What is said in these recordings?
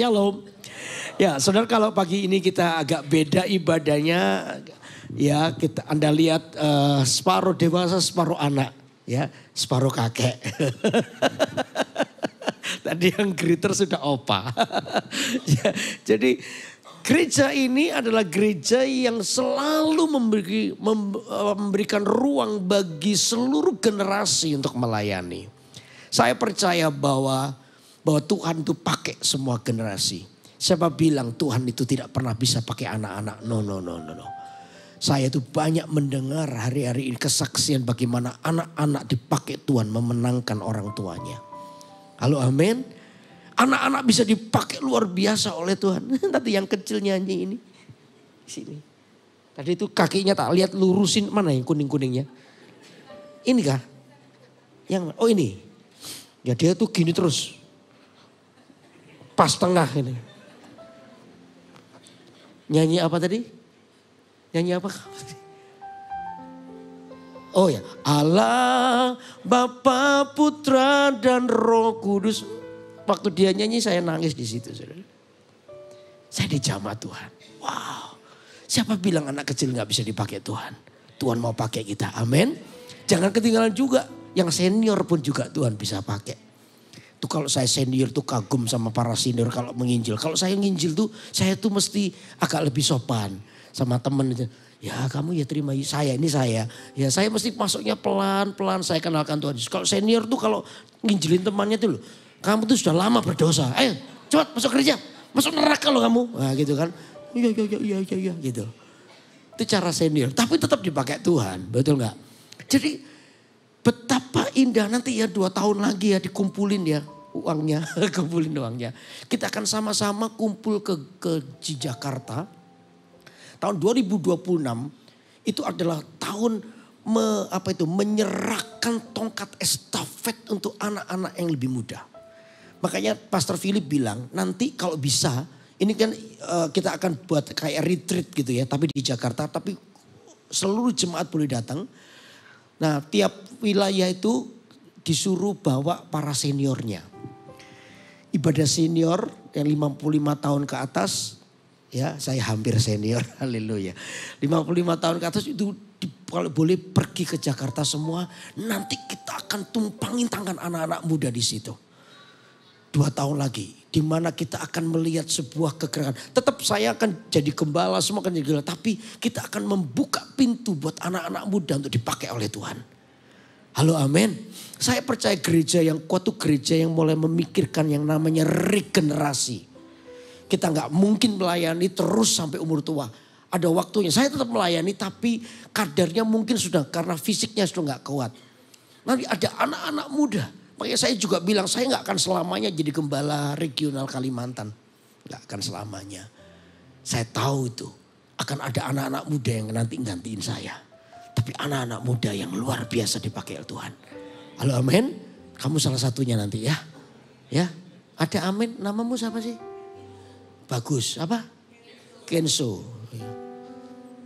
Shalom. Ya, saudara kalau pagi ini kita agak beda ibadahnya, ya kita Anda lihat uh, separuh dewasa, separuh anak, ya separuh kakek. Tadi yang greeter sudah opa. ya, jadi gereja ini adalah gereja yang selalu memberi, eh, memberikan ruang bagi seluruh generasi untuk melayani. Saya percaya bahwa bahwa Tuhan itu pakai semua generasi. Siapa bilang Tuhan itu tidak pernah bisa pakai anak-anak? No, no, no, no, no. Saya itu banyak mendengar hari-hari ini kesaksian bagaimana anak-anak dipakai Tuhan memenangkan orang tuanya. Halo amin. Anak-anak bisa dipakai luar biasa oleh Tuhan. Tadi yang kecil nyanyi ini. Sini. Tadi itu kakinya tak lihat lurusin mana yang kuning-kuningnya. Ini kah? Yang oh ini. Ya dia tuh gini terus pas tengah ini. Nyanyi apa tadi? Nyanyi apa? Oh ya, Allah, Bapa, Putra, dan Roh Kudus. Waktu dia nyanyi saya nangis di situ. Saudara. Saya dijamah Tuhan. Wow, siapa bilang anak kecil nggak bisa dipakai Tuhan? Tuhan mau pakai kita, amin. Jangan ketinggalan juga, yang senior pun juga Tuhan bisa pakai. Itu kalau saya senior tuh kagum sama para senior kalau menginjil. Kalau saya nginjil tuh saya tuh mesti agak lebih sopan sama temen. Ya kamu ya terima saya ini saya. Ya saya mesti masuknya pelan-pelan saya kenalkan Tuhan Kalau senior tuh kalau nginjilin temannya tuh loh. Kamu tuh sudah lama berdosa. Ayo cepat masuk kerja. Masuk neraka loh kamu. Nah gitu kan. Iya iya iya iya iya gitu. Itu cara senior. Tapi tetap dipakai Tuhan. Betul nggak? Jadi Betapa indah nanti ya dua tahun lagi ya dikumpulin ya uangnya, kumpulin uangnya. Kita akan sama-sama kumpul ke, ke Jakarta. Tahun 2026 itu adalah tahun me, apa itu menyerahkan tongkat estafet untuk anak-anak yang lebih muda. Makanya Pastor Philip bilang nanti kalau bisa ini kan uh, kita akan buat kayak retreat gitu ya tapi di Jakarta tapi seluruh jemaat boleh datang Nah tiap wilayah itu disuruh bawa para seniornya. Ibadah senior yang 55 tahun ke atas ya saya hampir senior haleluya 55 tahun ke atas itu kalau boleh pergi ke Jakarta semua nanti kita akan tumpangin tangan anak-anak muda di situ dua tahun lagi. Di mana kita akan melihat sebuah kegerakan. Tetap saya akan jadi gembala, semua akan jadi gembala. Tapi kita akan membuka pintu buat anak-anak muda untuk dipakai oleh Tuhan. Halo amin. Saya percaya gereja yang kuat itu gereja yang mulai memikirkan yang namanya regenerasi. Kita nggak mungkin melayani terus sampai umur tua. Ada waktunya. Saya tetap melayani tapi kadarnya mungkin sudah karena fisiknya sudah nggak kuat. Nanti ada anak-anak muda Makanya saya juga bilang saya nggak akan selamanya jadi gembala regional Kalimantan. Nggak akan selamanya. Saya tahu itu. Akan ada anak-anak muda yang nanti gantiin saya. Tapi anak-anak muda yang luar biasa dipakai Tuhan. Halo amin. Kamu salah satunya nanti ya. Ya. Ada amin. Namamu siapa sih? Bagus. Apa? Kenso. Ya.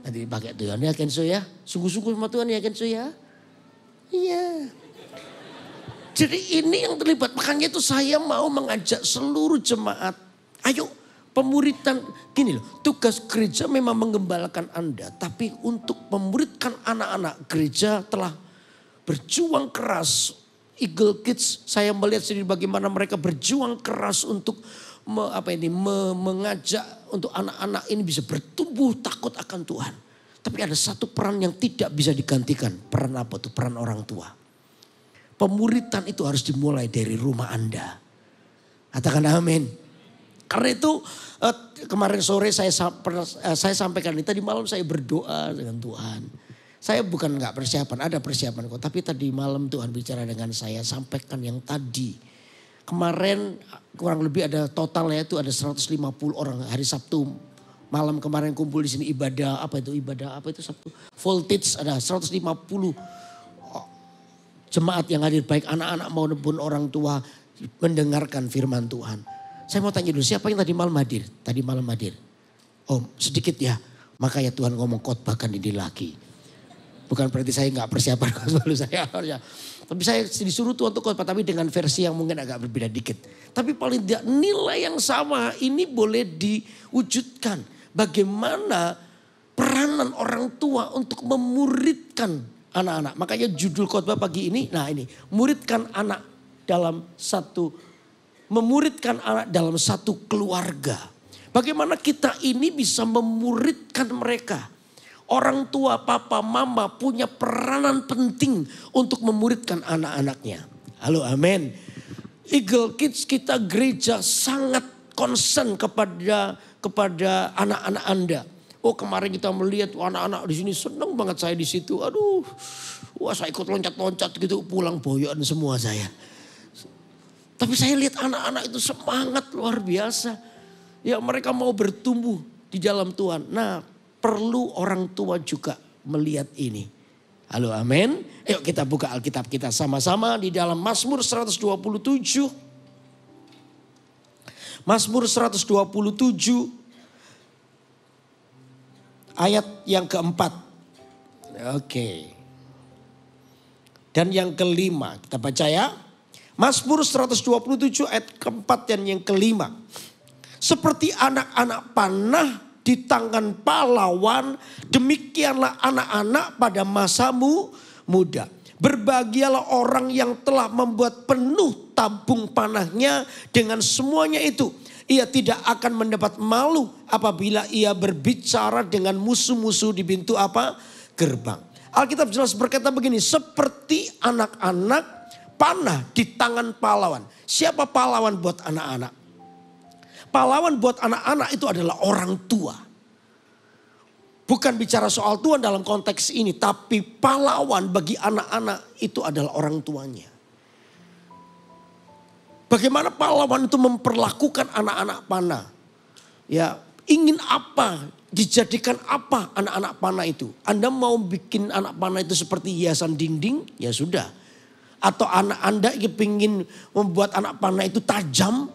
Nanti dipakai Tuhan ya Kenso ya. Sungguh-sungguh sama Tuhan ya Kenso ya. Iya. Yeah. Jadi ini yang terlibat. Makanya itu saya mau mengajak seluruh jemaat. Ayo pemuritan. Gini loh, tugas gereja memang mengembalakan Anda. Tapi untuk memuridkan anak-anak gereja telah berjuang keras. Eagle Kids, saya melihat sendiri bagaimana mereka berjuang keras untuk me, apa ini me, mengajak untuk anak-anak ini bisa bertumbuh takut akan Tuhan. Tapi ada satu peran yang tidak bisa digantikan. Peran apa tuh? Peran orang tua. Pemuritan itu harus dimulai dari rumah Anda. Katakan amin. Karena itu eh, kemarin sore saya eh, saya sampaikan ini tadi malam saya berdoa dengan Tuhan. Saya bukan nggak persiapan, ada persiapan kok. Tapi tadi malam Tuhan bicara dengan saya, sampaikan yang tadi. Kemarin kurang lebih ada totalnya itu ada 150 orang hari Sabtu malam kemarin kumpul di sini ibadah apa itu ibadah apa itu Sabtu voltage ada 150 jemaat yang hadir baik anak-anak maupun orang tua mendengarkan firman Tuhan. Saya mau tanya dulu siapa yang tadi malam hadir? Tadi malam hadir. Oh sedikit ya. Makanya Tuhan ngomong khotbahkan ini lagi. Bukan berarti saya nggak persiapan kalau saya harusnya. Tapi saya disuruh Tuhan untuk khotbah tapi dengan versi yang mungkin agak berbeda dikit. Tapi paling tidak nilai yang sama ini boleh diwujudkan. Bagaimana peranan orang tua untuk memuridkan anak-anak. Makanya judul khotbah pagi ini, nah ini, muridkan anak dalam satu memuridkan anak dalam satu keluarga. Bagaimana kita ini bisa memuridkan mereka? Orang tua, papa, mama punya peranan penting untuk memuridkan anak-anaknya. Halo, amin. Eagle Kids kita gereja sangat concern kepada kepada anak-anak Anda Oh kemarin kita melihat anak-anak di sini seneng banget saya di situ. Aduh, wah saya ikut loncat-loncat gitu pulang boyoan semua saya. Tapi saya lihat anak-anak itu semangat luar biasa. Ya mereka mau bertumbuh di dalam Tuhan. Nah perlu orang tua juga melihat ini. Halo amin. Yuk kita buka Alkitab kita sama-sama di dalam Mazmur 127. Mazmur 127 Ayat yang keempat. Oke. Okay. Dan yang kelima, kita baca ya. Mazmur 127 ayat keempat dan yang kelima. Seperti anak-anak panah di tangan pahlawan, demikianlah anak-anak pada masamu muda. Berbahagialah orang yang telah membuat penuh tabung panahnya dengan semuanya itu ia tidak akan mendapat malu apabila ia berbicara dengan musuh-musuh di pintu apa? Gerbang. Alkitab jelas berkata begini, seperti anak-anak panah di tangan pahlawan. Siapa pahlawan buat anak-anak? Pahlawan buat anak-anak itu adalah orang tua. Bukan bicara soal Tuhan dalam konteks ini, tapi pahlawan bagi anak-anak itu adalah orang tuanya. Bagaimana pahlawan itu memperlakukan anak-anak panah? Ya, ingin apa? Dijadikan apa anak-anak panah itu? Anda mau bikin anak panah itu seperti hiasan dinding? Ya sudah. Atau anak Anda ingin membuat anak panah itu tajam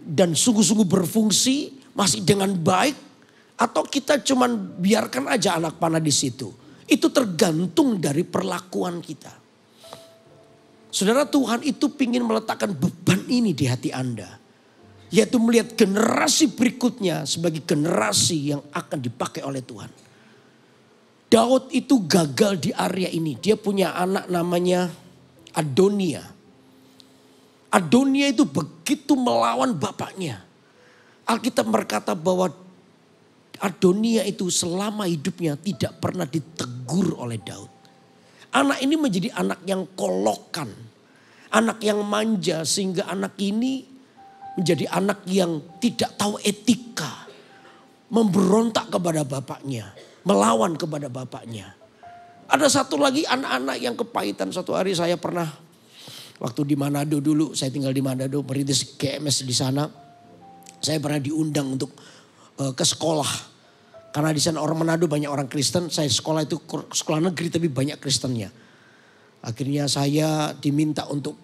dan sungguh-sungguh berfungsi masih dengan baik? Atau kita cuman biarkan aja anak panah di situ? Itu tergantung dari perlakuan kita. Saudara Tuhan itu ingin meletakkan beban ini di hati Anda. Yaitu melihat generasi berikutnya sebagai generasi yang akan dipakai oleh Tuhan. Daud itu gagal di area ini. Dia punya anak namanya Adonia. Adonia itu begitu melawan bapaknya. Alkitab berkata bahwa Adonia itu selama hidupnya tidak pernah ditegur oleh Daud. Anak ini menjadi anak yang kolokan anak yang manja sehingga anak ini menjadi anak yang tidak tahu etika. Memberontak kepada bapaknya, melawan kepada bapaknya. Ada satu lagi anak-anak yang kepahitan. satu hari saya pernah waktu di Manado dulu, saya tinggal di Manado, merintis GMS di sana. Saya pernah diundang untuk uh, ke sekolah. Karena di sana orang Manado banyak orang Kristen, saya sekolah itu sekolah negeri tapi banyak Kristennya. Akhirnya saya diminta untuk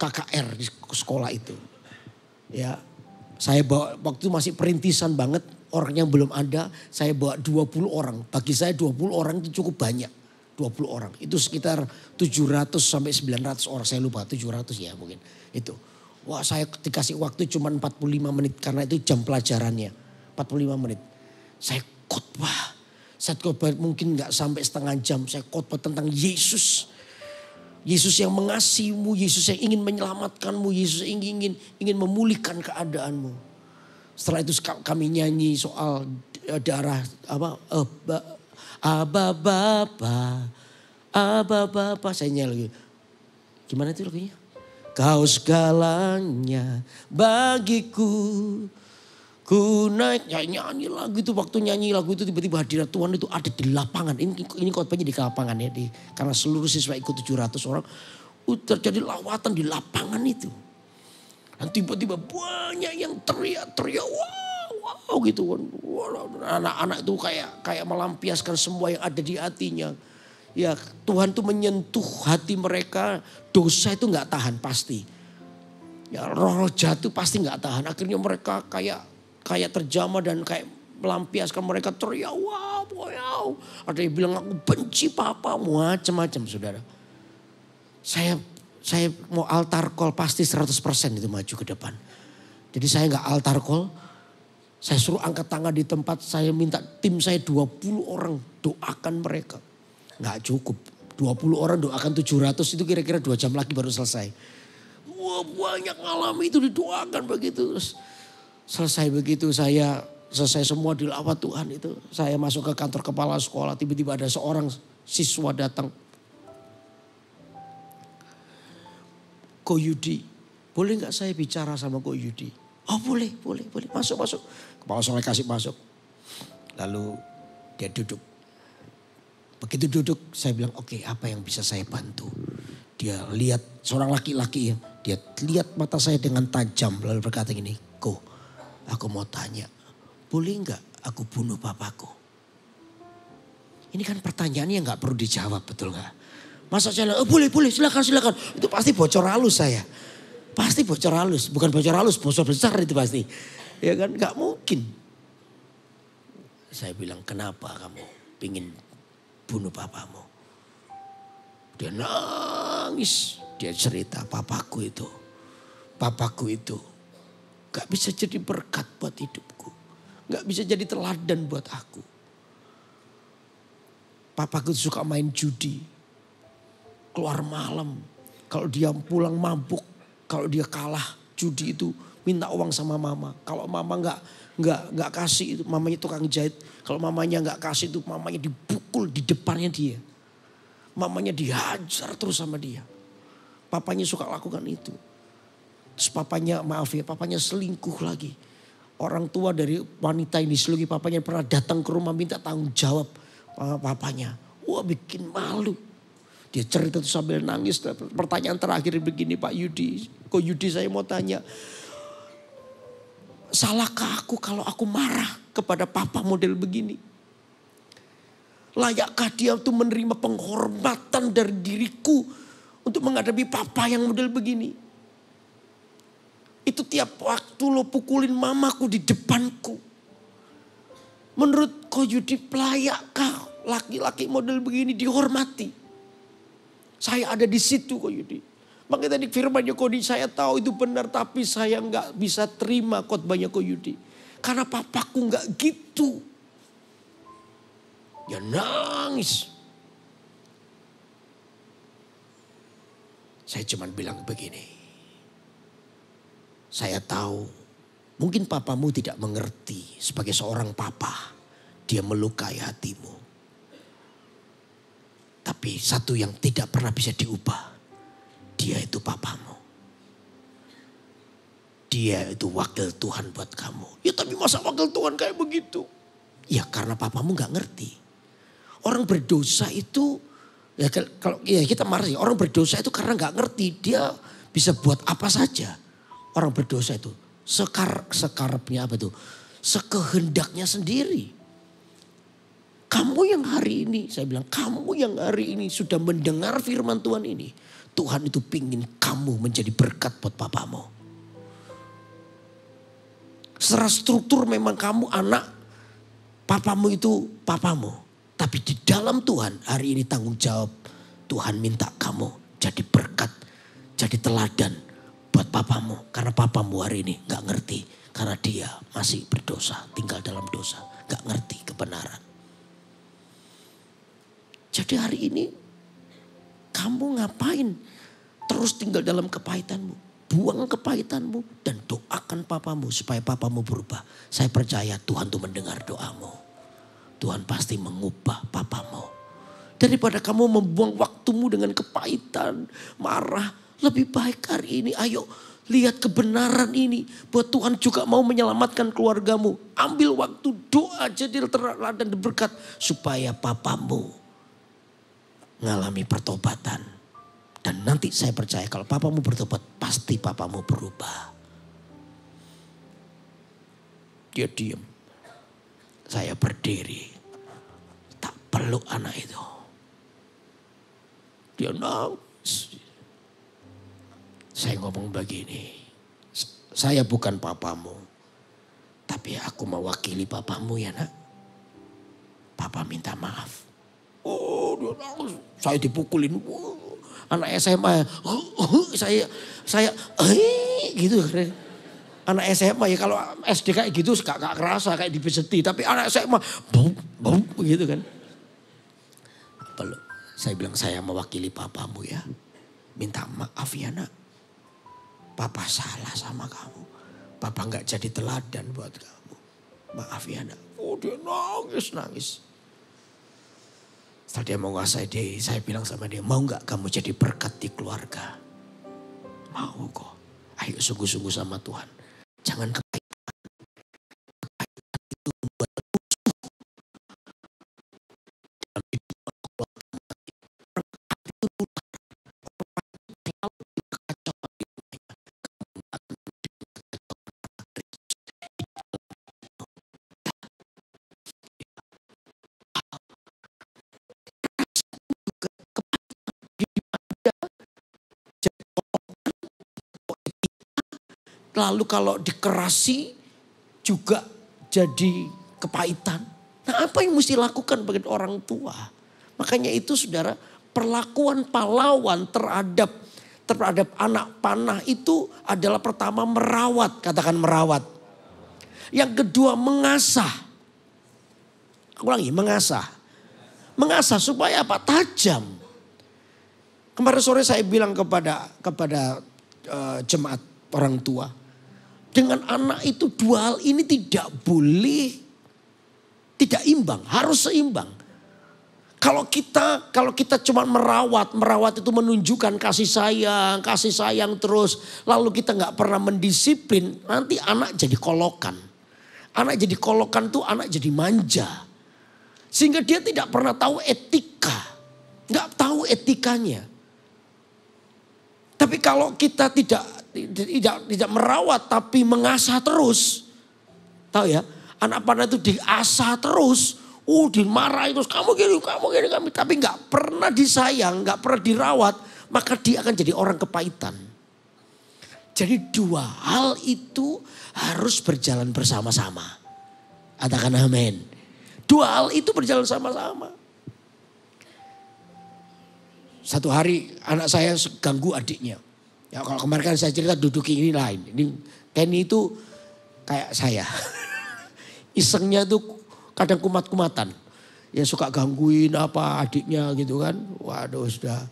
KKR di sekolah itu. Ya, saya bawa waktu masih perintisan banget, orangnya belum ada, saya bawa 20 orang. Bagi saya 20 orang itu cukup banyak. 20 orang. Itu sekitar 700 sampai 900 orang, saya lupa 700 ya mungkin. Itu. Wah, saya dikasih waktu cuma 45 menit karena itu jam pelajarannya. 45 menit. Saya khotbah saat khotbah mungkin nggak sampai setengah jam saya khotbah tentang Yesus. Yesus yang mengasihimu, Yesus yang ingin menyelamatkanmu, Yesus yang ingin ingin memulihkan keadaanmu. Setelah itu kami nyanyi soal eh, darah apa Aba, eh, aba, Aba Bapa, Aba Bapa. Saya nyanyi Gimana itu lagunya? Kau segalanya bagiku ku naik ya nyanyi lagu itu waktu nyanyi lagu itu tiba-tiba hadirat Tuhan itu ada di lapangan ini ini khotbahnya di lapangan ya di, karena seluruh siswa ikut 700 orang uh, terjadi lawatan di lapangan itu dan tiba-tiba banyak yang teriak-teriak wow wow gitu kan anak-anak itu kayak kayak melampiaskan semua yang ada di hatinya ya Tuhan tuh menyentuh hati mereka dosa itu nggak tahan pasti ya roh jatuh pasti nggak tahan akhirnya mereka kayak kayak terjamah dan kayak melampiaskan mereka teriak wow, wow. Ada yang bilang aku benci papa, macam-macam saudara. Saya saya mau altar call pasti 100% itu maju ke depan. Jadi saya nggak altar call, saya suruh angkat tangan di tempat saya minta tim saya 20 orang doakan mereka. Nggak cukup. 20 orang doakan 700 itu kira-kira dua jam lagi baru selesai. Wah banyak ngalami itu didoakan begitu. Terus Selesai begitu saya selesai semua di lawat Tuhan itu. Saya masuk ke kantor kepala sekolah, tiba-tiba ada seorang siswa datang. Ko Yudi, boleh nggak saya bicara sama Ko Yudi? Oh boleh, boleh, boleh. Masuk, masuk. Kepala sekolah kasih masuk. Lalu dia duduk. Begitu duduk, saya bilang oke okay, apa yang bisa saya bantu? Dia lihat seorang laki-laki ya. Dia lihat mata saya dengan tajam lalu berkata gini, Ko, Aku mau tanya, boleh nggak aku bunuh papaku? Ini kan pertanyaan yang nggak perlu dijawab betul nggak? Masa saya, oh, boleh boleh silakan silakan. Itu pasti bocor halus saya. Pasti bocor halus, bukan bocor halus, bocor besar itu pasti. Ya kan nggak mungkin. Saya bilang kenapa kamu pingin bunuh papamu? Dia nangis, dia cerita papaku itu. Papaku itu Gak bisa jadi berkat buat hidupku. Gak bisa jadi teladan buat aku. Papa Papaku suka main judi. Keluar malam. Kalau dia pulang mabuk. Kalau dia kalah judi itu minta uang sama mama. Kalau mama gak, gak, nggak kasih itu mamanya tukang jahit. Kalau mamanya gak kasih itu mamanya dipukul di depannya dia. Mamanya dihajar terus sama dia. Papanya suka lakukan itu. Terus papanya maaf ya papanya selingkuh lagi. Orang tua dari wanita ini selagi papanya pernah datang ke rumah minta tanggung jawab eh, papanya. Wah bikin malu. Dia cerita tuh sambil nangis. Pertanyaan terakhir begini Pak Yudi. Kok Yudi saya mau tanya. Salahkah aku kalau aku marah kepada papa model begini? Layakkah dia tuh menerima penghormatan dari diriku untuk menghadapi papa yang model begini? Itu tiap waktu lo pukulin mamaku di depanku. Menurut kau pelayak layakkah laki-laki model begini dihormati? Saya ada di situ kau Yudi. Makanya tadi firman di saya tahu itu benar tapi saya nggak bisa terima khotbahnya kau Yudi. Karena papaku nggak gitu. Ya nangis. Saya cuma bilang begini. Saya tahu mungkin papamu tidak mengerti sebagai seorang papa. Dia melukai hatimu. Tapi satu yang tidak pernah bisa diubah. Dia itu papamu. Dia itu wakil Tuhan buat kamu. Ya tapi masa wakil Tuhan kayak begitu? Ya karena papamu gak ngerti. Orang berdosa itu Ya kalau ya kita marah sih. orang berdosa itu karena gak ngerti dia bisa buat apa saja orang berdosa itu sekar sekarapnya apa tuh? Sekehendaknya sendiri. Kamu yang hari ini, saya bilang kamu yang hari ini sudah mendengar firman Tuhan ini. Tuhan itu pingin kamu menjadi berkat buat papamu. Secara struktur memang kamu anak, papamu itu papamu. Tapi di dalam Tuhan hari ini tanggung jawab Tuhan minta kamu jadi berkat, jadi teladan buat papamu. Karena papamu hari ini gak ngerti. Karena dia masih berdosa, tinggal dalam dosa. Gak ngerti kebenaran. Jadi hari ini kamu ngapain terus tinggal dalam kepahitanmu? Buang kepahitanmu dan doakan papamu supaya papamu berubah. Saya percaya Tuhan tuh mendengar doamu. Tuhan pasti mengubah papamu. Daripada kamu membuang waktumu dengan kepahitan, marah, lebih baik hari ini ayo lihat kebenaran ini. Buat Tuhan juga mau menyelamatkan keluargamu. Ambil waktu doa jadi dan berkat. Supaya papamu mengalami pertobatan. Dan nanti saya percaya kalau papamu bertobat pasti papamu berubah. Dia diam. Saya berdiri. Tak perlu anak itu. Dia nangis. Saya ngomong begini, saya bukan papamu. Tapi aku mewakili papamu ya nak. Papa minta maaf. Oh, dia nangis. Saya dipukulin. Oh, anak SMA. Oh, oh, saya, saya, eh, gitu. Anak SMA ya kalau SD kayak gitu gak, gak kerasa kayak dibeseti. Tapi anak SMA, bum, bum, gitu kan. Saya bilang saya mewakili papamu ya. Minta maaf ya nak Papa salah sama kamu. Papa nggak jadi teladan buat kamu. Maaf ya nak. Oh dia nangis nangis. Setelah dia ngasih dia, saya bilang sama dia, mau nggak kamu jadi berkat di keluarga? Mau kok. Ayo sungguh-sungguh sama Tuhan. Jangan Lalu kalau dikerasi juga jadi kepahitan. Nah apa yang mesti lakukan bagi orang tua? Makanya itu saudara perlakuan pahlawan terhadap terhadap anak panah itu adalah pertama merawat. Katakan merawat. Yang kedua mengasah. Aku ulangi mengasah. Mengasah supaya apa? Tajam. Kemarin sore saya bilang kepada kepada uh, jemaat orang tua, dengan anak itu dua hal ini tidak boleh tidak imbang, harus seimbang. Kalau kita kalau kita cuma merawat, merawat itu menunjukkan kasih sayang, kasih sayang terus, lalu kita nggak pernah mendisiplin, nanti anak jadi kolokan. Anak jadi kolokan tuh anak jadi manja. Sehingga dia tidak pernah tahu etika. Nggak tahu etikanya. Tapi kalau kita tidak tidak tidak merawat tapi mengasah terus. Tahu ya? Anak panah itu diasah terus. Uh, dimarahi terus kamu gini, kamu gini, kami tapi nggak pernah disayang, nggak pernah dirawat, maka dia akan jadi orang kepahitan. Jadi dua hal itu harus berjalan bersama-sama. Katakan amin. Dua hal itu berjalan sama-sama. Satu hari anak saya ganggu adiknya. Ya kalau kemarin kan saya cerita duduki ini lain. Ini Kenny itu kayak saya. Isengnya itu kadang kumat-kumatan. Ya suka gangguin apa adiknya gitu kan. Waduh sudah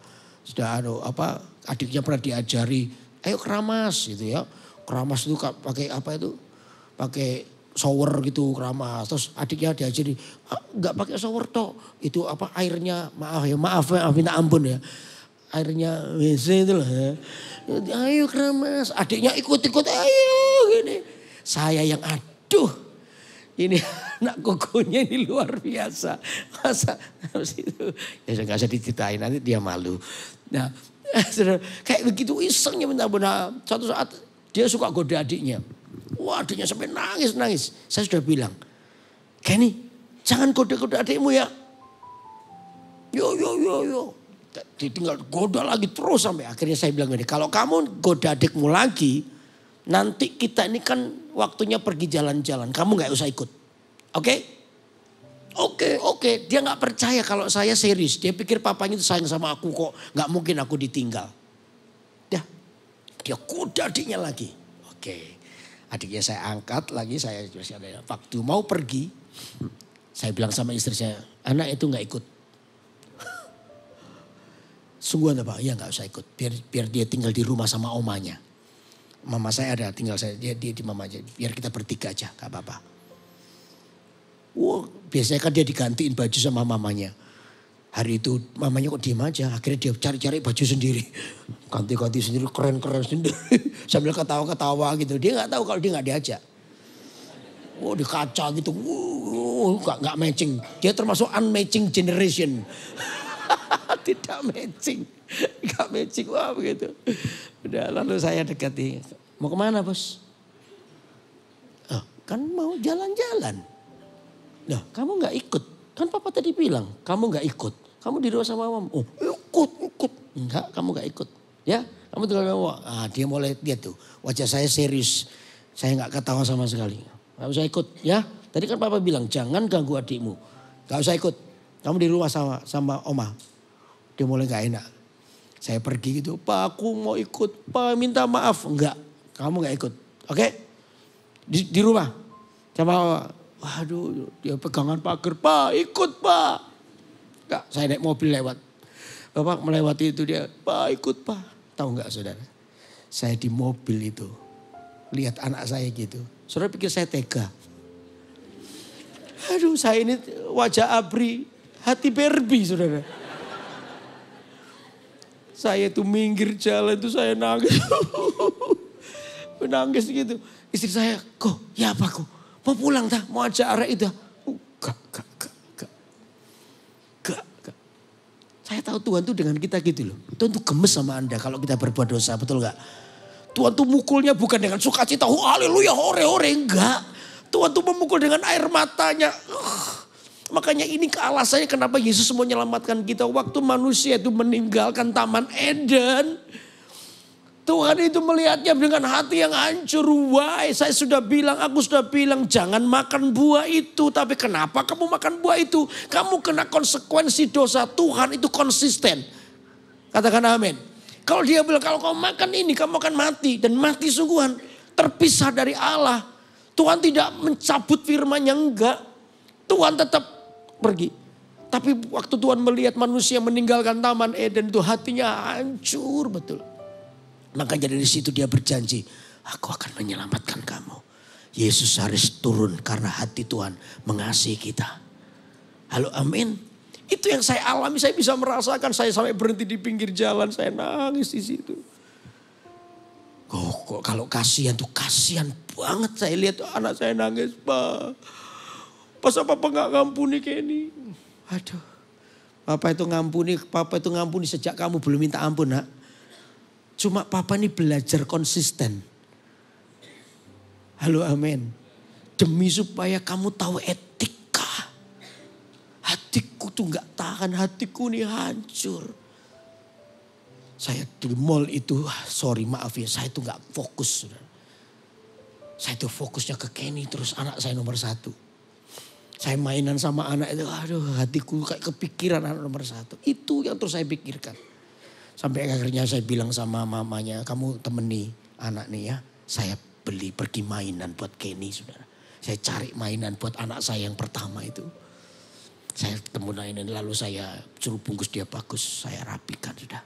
sudah anu apa adiknya pernah diajari ayo keramas gitu ya. Keramas itu pakai apa itu? Pakai shower gitu keramas terus adiknya diajari ah, nggak ah, pakai shower toh itu apa airnya maaf ya maaf, ya, minta ampun ya airnya WC itu loh. Ya. Ayo keramas. Adiknya ikut-ikut ayo gini. Saya yang aduh. Ini anak kukunya ini luar biasa. Masa habis itu ya nggak usah diceritain nanti dia malu. Nah, kayak begitu isengnya benar-benar Suatu saat dia suka goda adiknya. Wah adiknya sampai nangis-nangis. Saya sudah bilang, Kenny jangan goda-goda adikmu ya. Yo yo yo yo ditinggal goda lagi terus sampai akhirnya saya bilang gini, kalau kamu goda adikmu lagi, nanti kita ini kan waktunya pergi jalan-jalan, kamu nggak usah ikut. Oke? Okay? Oke, okay, oke. Okay. Dia nggak percaya kalau saya serius. Dia pikir papanya itu sayang sama aku kok. Nggak mungkin aku ditinggal. Dah, dia goda adiknya lagi. Oke, okay. adiknya saya angkat lagi. Saya masih ada waktu mau pergi. Saya bilang sama istri saya, anak itu nggak ikut. Sungguh apa Pak, ya nggak usah ikut. Biar, biar dia tinggal di rumah sama omanya. Mama saya ada, tinggal saya, dia, dia di mama aja. Biar kita bertiga aja, gak apa-apa. Wow, biasanya kan dia digantiin baju sama mamanya. Hari itu mamanya kok diem aja, akhirnya dia cari-cari baju sendiri. Ganti-ganti sendiri, keren-keren sendiri. Sambil ketawa-ketawa gitu. Dia nggak tahu kalau dia nggak diajak. Oh di kaca gitu, wow, nggak matching. Dia termasuk unmatching generation. Tidak matching. nggak matching. Wah begitu. Udah lalu saya dekati. Mau kemana bos? Oh, kan mau jalan-jalan. Nah kamu nggak ikut. Kan papa tadi bilang kamu nggak ikut. Kamu di rumah sama mama. Oh ikut, ikut. Enggak kamu nggak ikut. Ya kamu tinggal bawa. Ah, dia mulai dia tuh. Wajah saya serius. Saya nggak ketawa sama sekali. Gak usah ikut ya. Tadi kan papa bilang jangan ganggu adikmu. Gak usah ikut. Kamu di rumah sama sama oma. Dia mulai gak enak. Saya pergi gitu, Pak aku mau ikut, Pak minta maaf. Enggak, kamu gak ikut. Oke? Okay? Di, di rumah. Sama, waduh dia pegangan pagar, Pak ikut Pak. Enggak, saya naik mobil lewat. Bapak melewati itu dia, Pak ikut Pak. Tahu enggak saudara? Saya di mobil itu. Lihat anak saya gitu. Saudara pikir saya tega. Aduh saya ini wajah abri hati Barbie saudara. Saya itu minggir jalan itu saya nangis. Menangis gitu. Istri saya, kok ya apa kok? Mau pulang dah, mau ajak arah itu. Enggak, uh, enggak, enggak, enggak. Enggak, enggak. Saya tahu Tuhan tuh dengan kita gitu loh. Tuhan tuh gemes sama Anda kalau kita berbuat dosa, betul enggak? Tuhan tuh mukulnya bukan dengan sukacita, oh, haleluya, hore-hore, enggak. Tuhan tuh memukul dengan air matanya. Uh. Makanya ini kealasannya kenapa Yesus mau menyelamatkan kita. Waktu manusia itu meninggalkan taman Eden. Tuhan itu melihatnya dengan hati yang hancur. Why? Saya sudah bilang, aku sudah bilang jangan makan buah itu. Tapi kenapa kamu makan buah itu? Kamu kena konsekuensi dosa. Tuhan itu konsisten. Katakan amin. Kalau dia bilang kalau kamu makan ini kamu akan mati. Dan mati sungguhan. Terpisah dari Allah. Tuhan tidak mencabut firman yang enggak. Tuhan tetap pergi. Tapi waktu Tuhan melihat manusia meninggalkan taman Eden itu hatinya hancur betul. maka jadi di situ dia berjanji, aku akan menyelamatkan kamu. Yesus harus turun karena hati Tuhan mengasihi kita. Halo amin. Itu yang saya alami, saya bisa merasakan. Saya sampai berhenti di pinggir jalan, saya nangis di situ. Oh, kok kalau kasihan tuh kasihan banget saya lihat anak saya nangis, Pak. Pas apa nggak ngampuni Kenny? Aduh. Papa itu ngampuni, papa itu ngampuni sejak kamu belum minta ampun nak. Cuma papa ini belajar konsisten. Halo amin. Demi supaya kamu tahu etika. Hatiku tuh nggak tahan, hatiku nih hancur. Saya di mall itu, sorry maaf ya, saya tuh nggak fokus. Saya tuh fokusnya ke Kenny terus anak saya nomor satu. Saya mainan sama anak itu, aduh hatiku kayak kepikiran anak nomor satu. Itu yang terus saya pikirkan. Sampai akhirnya saya bilang sama mamanya, kamu temeni anak nih ya. Saya beli pergi mainan buat Kenny saudara. Saya cari mainan buat anak saya yang pertama itu. Saya temu mainan lalu saya suruh bungkus dia bagus. Saya rapikan sudah.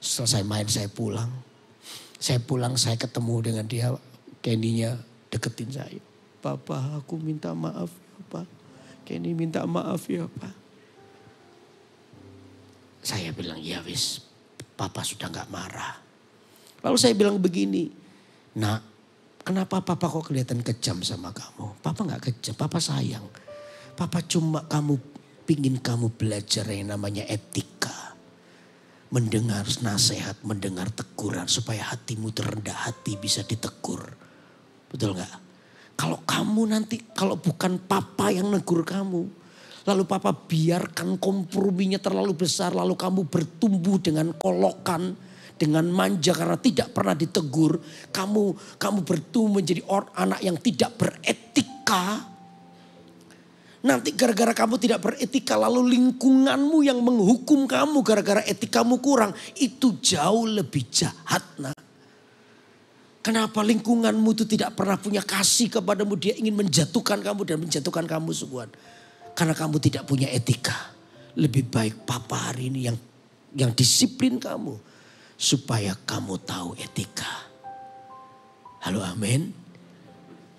Selesai main saya pulang. Saya pulang saya ketemu dengan dia. Kenny-nya deketin saya. Papa aku minta maaf Bapak. Kenny minta maaf ya Pak. Saya bilang ya wis Papa sudah nggak marah. Lalu saya bilang begini. Nak kenapa Papa kok kelihatan kejam sama kamu? Papa nggak kejam, Papa sayang. Papa cuma kamu pingin kamu belajar yang namanya etika. Mendengar nasihat, mendengar teguran supaya hatimu terendah hati bisa ditegur. Betul nggak? Kalau kamu nanti, kalau bukan papa yang negur kamu. Lalu papa biarkan komprominya terlalu besar. Lalu kamu bertumbuh dengan kolokan. Dengan manja karena tidak pernah ditegur. Kamu kamu bertumbuh menjadi orang, anak yang tidak beretika. Nanti gara-gara kamu tidak beretika lalu lingkunganmu yang menghukum kamu gara-gara etikamu kurang. Itu jauh lebih jahat. Nah. Kenapa lingkunganmu itu tidak pernah punya kasih kepadamu. Dia ingin menjatuhkan kamu dan menjatuhkan kamu semua, Karena kamu tidak punya etika. Lebih baik papa hari ini yang yang disiplin kamu. Supaya kamu tahu etika. Halo amin.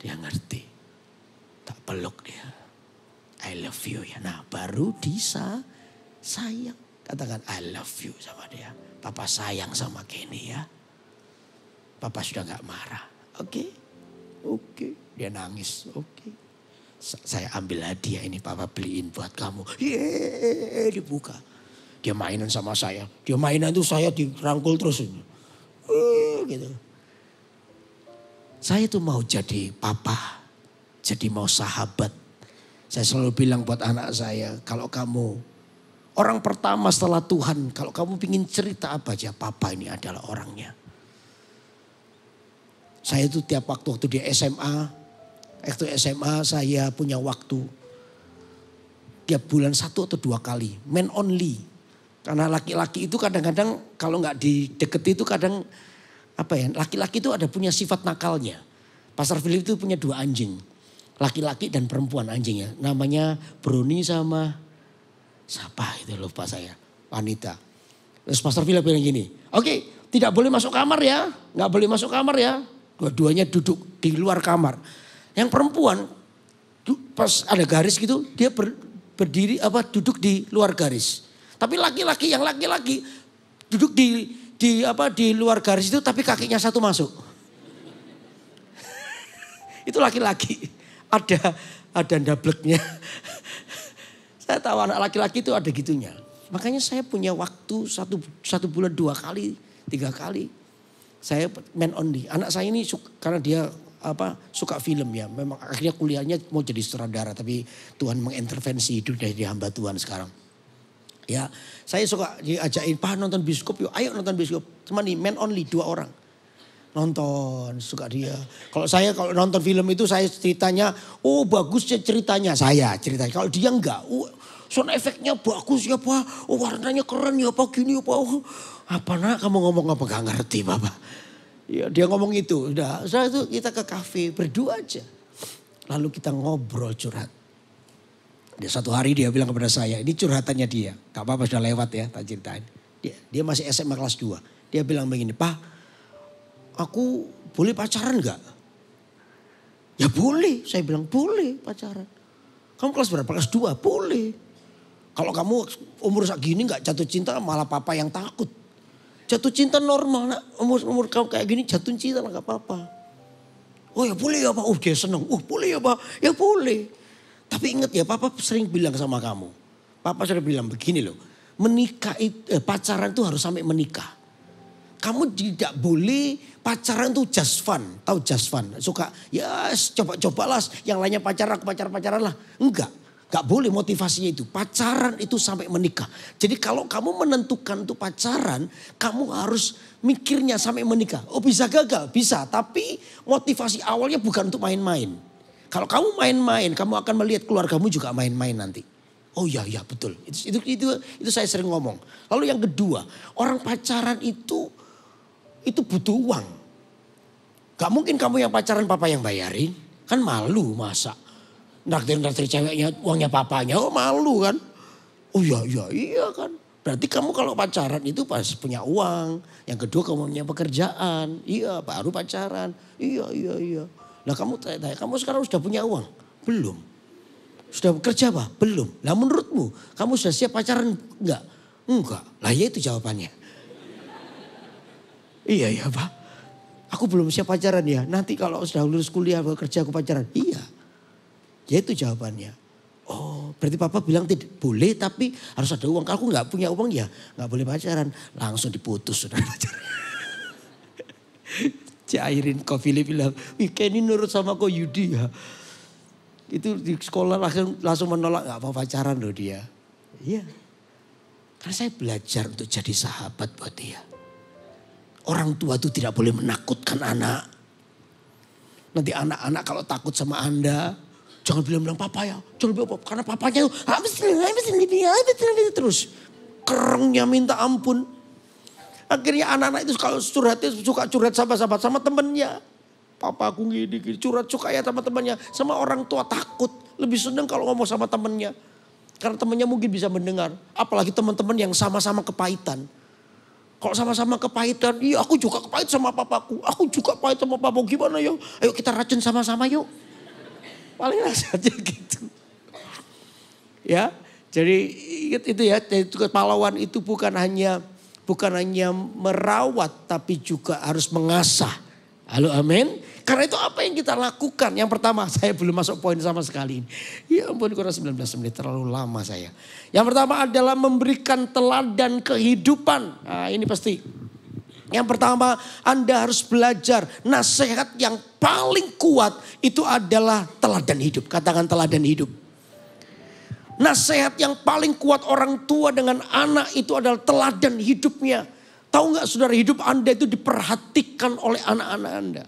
Dia ngerti. Tak peluk dia. I love you ya. Nah baru bisa sayang. Katakan I love you sama dia. Papa sayang sama Kenny ya. Papa sudah nggak marah. Oke, okay? oke. Okay. Dia nangis. Oke. Okay. Saya ambil hadiah ini papa beliin buat kamu. Yeay, dibuka. Dia mainan sama saya. Dia mainan itu saya dirangkul terus. Eh, gitu. Saya tuh mau jadi papa. Jadi mau sahabat. Saya selalu bilang buat anak saya. Kalau kamu Orang pertama setelah Tuhan, kalau kamu ingin cerita apa aja, papa ini adalah orangnya. Saya itu tiap waktu waktu di SMA, waktu SMA saya punya waktu tiap bulan satu atau dua kali, men only. Karena laki-laki itu kadang-kadang kalau nggak dideketi itu kadang apa ya? Laki-laki itu ada punya sifat nakalnya. Pastor Philip itu punya dua anjing, laki-laki dan perempuan anjingnya. Namanya Bruni sama siapa itu lupa saya, wanita. Terus Pastor Philip bilang gini, oke okay, tidak boleh masuk kamar ya, nggak boleh masuk kamar ya. Dua-duanya duduk di luar kamar. Yang perempuan pas ada garis gitu dia ber, berdiri apa duduk di luar garis. Tapi laki-laki yang laki-laki duduk di di apa di luar garis itu tapi kakinya satu masuk. itu laki-laki. Ada ada dableknya. saya tahu anak laki-laki itu ada gitunya. Makanya saya punya waktu satu, satu bulan dua kali, tiga kali saya man only. Anak saya ini suka, karena dia apa suka film ya. Memang akhirnya kuliahnya mau jadi sutradara tapi Tuhan mengintervensi hidupnya dari hamba Tuhan sekarang. Ya, saya suka diajakin, "Pak nonton bioskop yuk, ayo nonton bioskop." Cuma nih man only dua orang. Nonton suka dia. Kalau saya kalau nonton film itu saya ceritanya, "Oh, bagusnya ceritanya saya." Ceritanya kalau dia enggak, "Oh, sound efeknya bagus ya, Pak. Oh, warnanya keren ya, Pak. Gini ya, Pak." Oh, apa nak kamu ngomong apa gak ngerti Bapak. Ya, dia ngomong itu, udah. Setelah itu kita ke kafe berdua aja. Lalu kita ngobrol curhat. Dia satu hari dia bilang kepada saya, ini curhatannya dia. Gak apa-apa sudah lewat ya, tak ceritain. Dia, dia masih SMA kelas 2. Dia bilang begini, Pak aku boleh pacaran gak? Ya boleh, saya bilang boleh pacaran. Kamu kelas berapa? Kelas 2, boleh. Kalau kamu umur segini gak jatuh cinta malah papa yang takut. Jatuh cinta normal nak. Umur, umur kamu kayak gini jatuh cinta nggak apa-apa. Oh ya boleh ya Pak. Oh dia seneng. Oh boleh ya Pak. Ya boleh. Tapi ingat ya Papa sering bilang sama kamu. Papa sering bilang begini loh. Menikah itu, eh, pacaran itu harus sampai menikah. Kamu tidak boleh pacaran tuh just fun. Tahu just fun. Suka ya coba-cobalah. Yang lainnya pacaran, pacar-pacaran lah. Enggak. Gak boleh motivasinya itu. Pacaran itu sampai menikah. Jadi kalau kamu menentukan untuk pacaran, kamu harus mikirnya sampai menikah. Oh bisa gagal, bisa. Tapi motivasi awalnya bukan untuk main-main. Kalau kamu main-main, kamu akan melihat keluargamu juga main-main nanti. Oh iya iya betul. Itu, itu itu itu saya sering ngomong. Lalu yang kedua, orang pacaran itu itu butuh uang. Gak mungkin kamu yang pacaran papa yang bayarin. Kan malu masa naktir-naktir ceweknya uangnya papanya. Oh malu kan. Oh iya, iya, iya kan. Berarti kamu kalau pacaran itu pas punya uang. Yang kedua kamu punya pekerjaan. Iya, baru pacaran. Iya, iya, iya. lah kamu tanya, kamu sekarang sudah punya uang? Belum. Sudah bekerja apa? Belum. lah menurutmu, kamu sudah siap pacaran enggak? Enggak. Lah ya itu jawabannya. iya, iya Pak. Aku belum siap pacaran ya. Nanti kalau sudah lulus kuliah, bekerja aku pacaran. Iya. Ya itu jawabannya. Oh, berarti papa bilang tidak boleh tapi harus ada uang. Kalau aku nggak punya uang ya nggak boleh pacaran. Langsung diputus sudah pacaran. Cik Airin Kofili bilang, weekend ini nurut sama kau Yudi ya. Itu di sekolah langsung, langsung menolak nggak mau pacaran loh dia. Iya. Karena saya belajar untuk jadi sahabat buat dia. Orang tua itu tidak boleh menakutkan anak. Nanti anak-anak kalau takut sama Anda, Jangan bilang-bilang papa ya. Jangan bilang papa. Karena papanya itu ah, habis, habis, habis, terus. Kerengnya minta ampun. Akhirnya anak-anak itu kalau curhatnya suka curhat sama sahabat sama temennya. Papa aku gini, gini. curhat suka ya sama temannya. Sama orang tua takut. Lebih seneng kalau ngomong sama temennya. Karena temennya mungkin bisa mendengar. Apalagi teman-teman yang sama-sama kepahitan. Kalau sama-sama kepahitan, iya aku juga kepahit sama papaku. Aku juga pahit sama papaku. Gimana ya? Ayo kita racun sama-sama yuk. Paling saja gitu. Ya, jadi itu ya, pahlawan itu bukan hanya bukan hanya merawat tapi juga harus mengasah. Halo amin. Karena itu apa yang kita lakukan? Yang pertama saya belum masuk poin sama sekali. Ya ampun kurang 19 menit terlalu lama saya. Yang pertama adalah memberikan teladan kehidupan. Nah, ini pasti yang pertama, Anda harus belajar nasihat yang paling kuat itu adalah teladan hidup. Katakan teladan hidup. Nasihat yang paling kuat orang tua dengan anak itu adalah teladan hidupnya. Tahu nggak saudara hidup Anda itu diperhatikan oleh anak-anak Anda.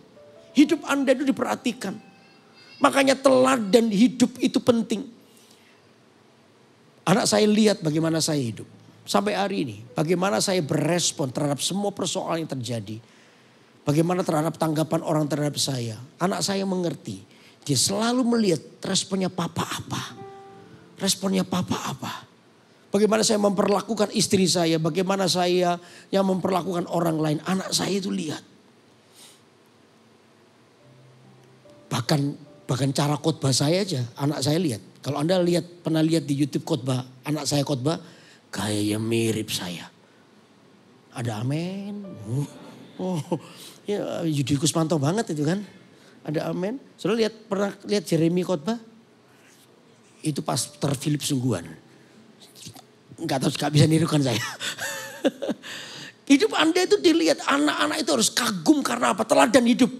Hidup Anda itu diperhatikan. Makanya teladan hidup itu penting. Anak saya lihat bagaimana saya hidup sampai hari ini. Bagaimana saya berespon terhadap semua persoalan yang terjadi. Bagaimana terhadap tanggapan orang terhadap saya. Anak saya mengerti. Dia selalu melihat responnya papa apa. Responnya papa apa. Bagaimana saya memperlakukan istri saya. Bagaimana saya yang memperlakukan orang lain. Anak saya itu lihat. Bahkan bahkan cara khotbah saya aja. Anak saya lihat. Kalau Anda lihat pernah lihat di YouTube khotbah anak saya khotbah, Kayaknya mirip saya. Ada amin. Oh, oh, ya Yudikus mantau banget itu kan. Ada amin. Sudah lihat pernah lihat Jeremy khotbah? Itu pas terfilip Sungguhan. Enggak tahu gak bisa nirukan saya. hidup Anda itu dilihat anak-anak itu harus kagum karena apa? Teladan hidup.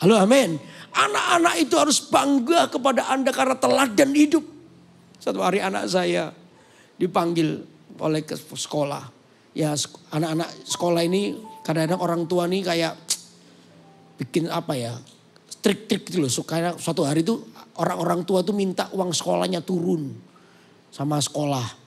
Halo amin. Anak-anak itu harus bangga kepada Anda karena teladan hidup. Satu hari anak saya dipanggil oleh ke sekolah. Ya anak-anak sekolah ini kadang-kadang orang tua nih kayak bikin apa ya trik-trik gitu loh. Karena suatu hari itu orang-orang tua tuh minta uang sekolahnya turun sama sekolah.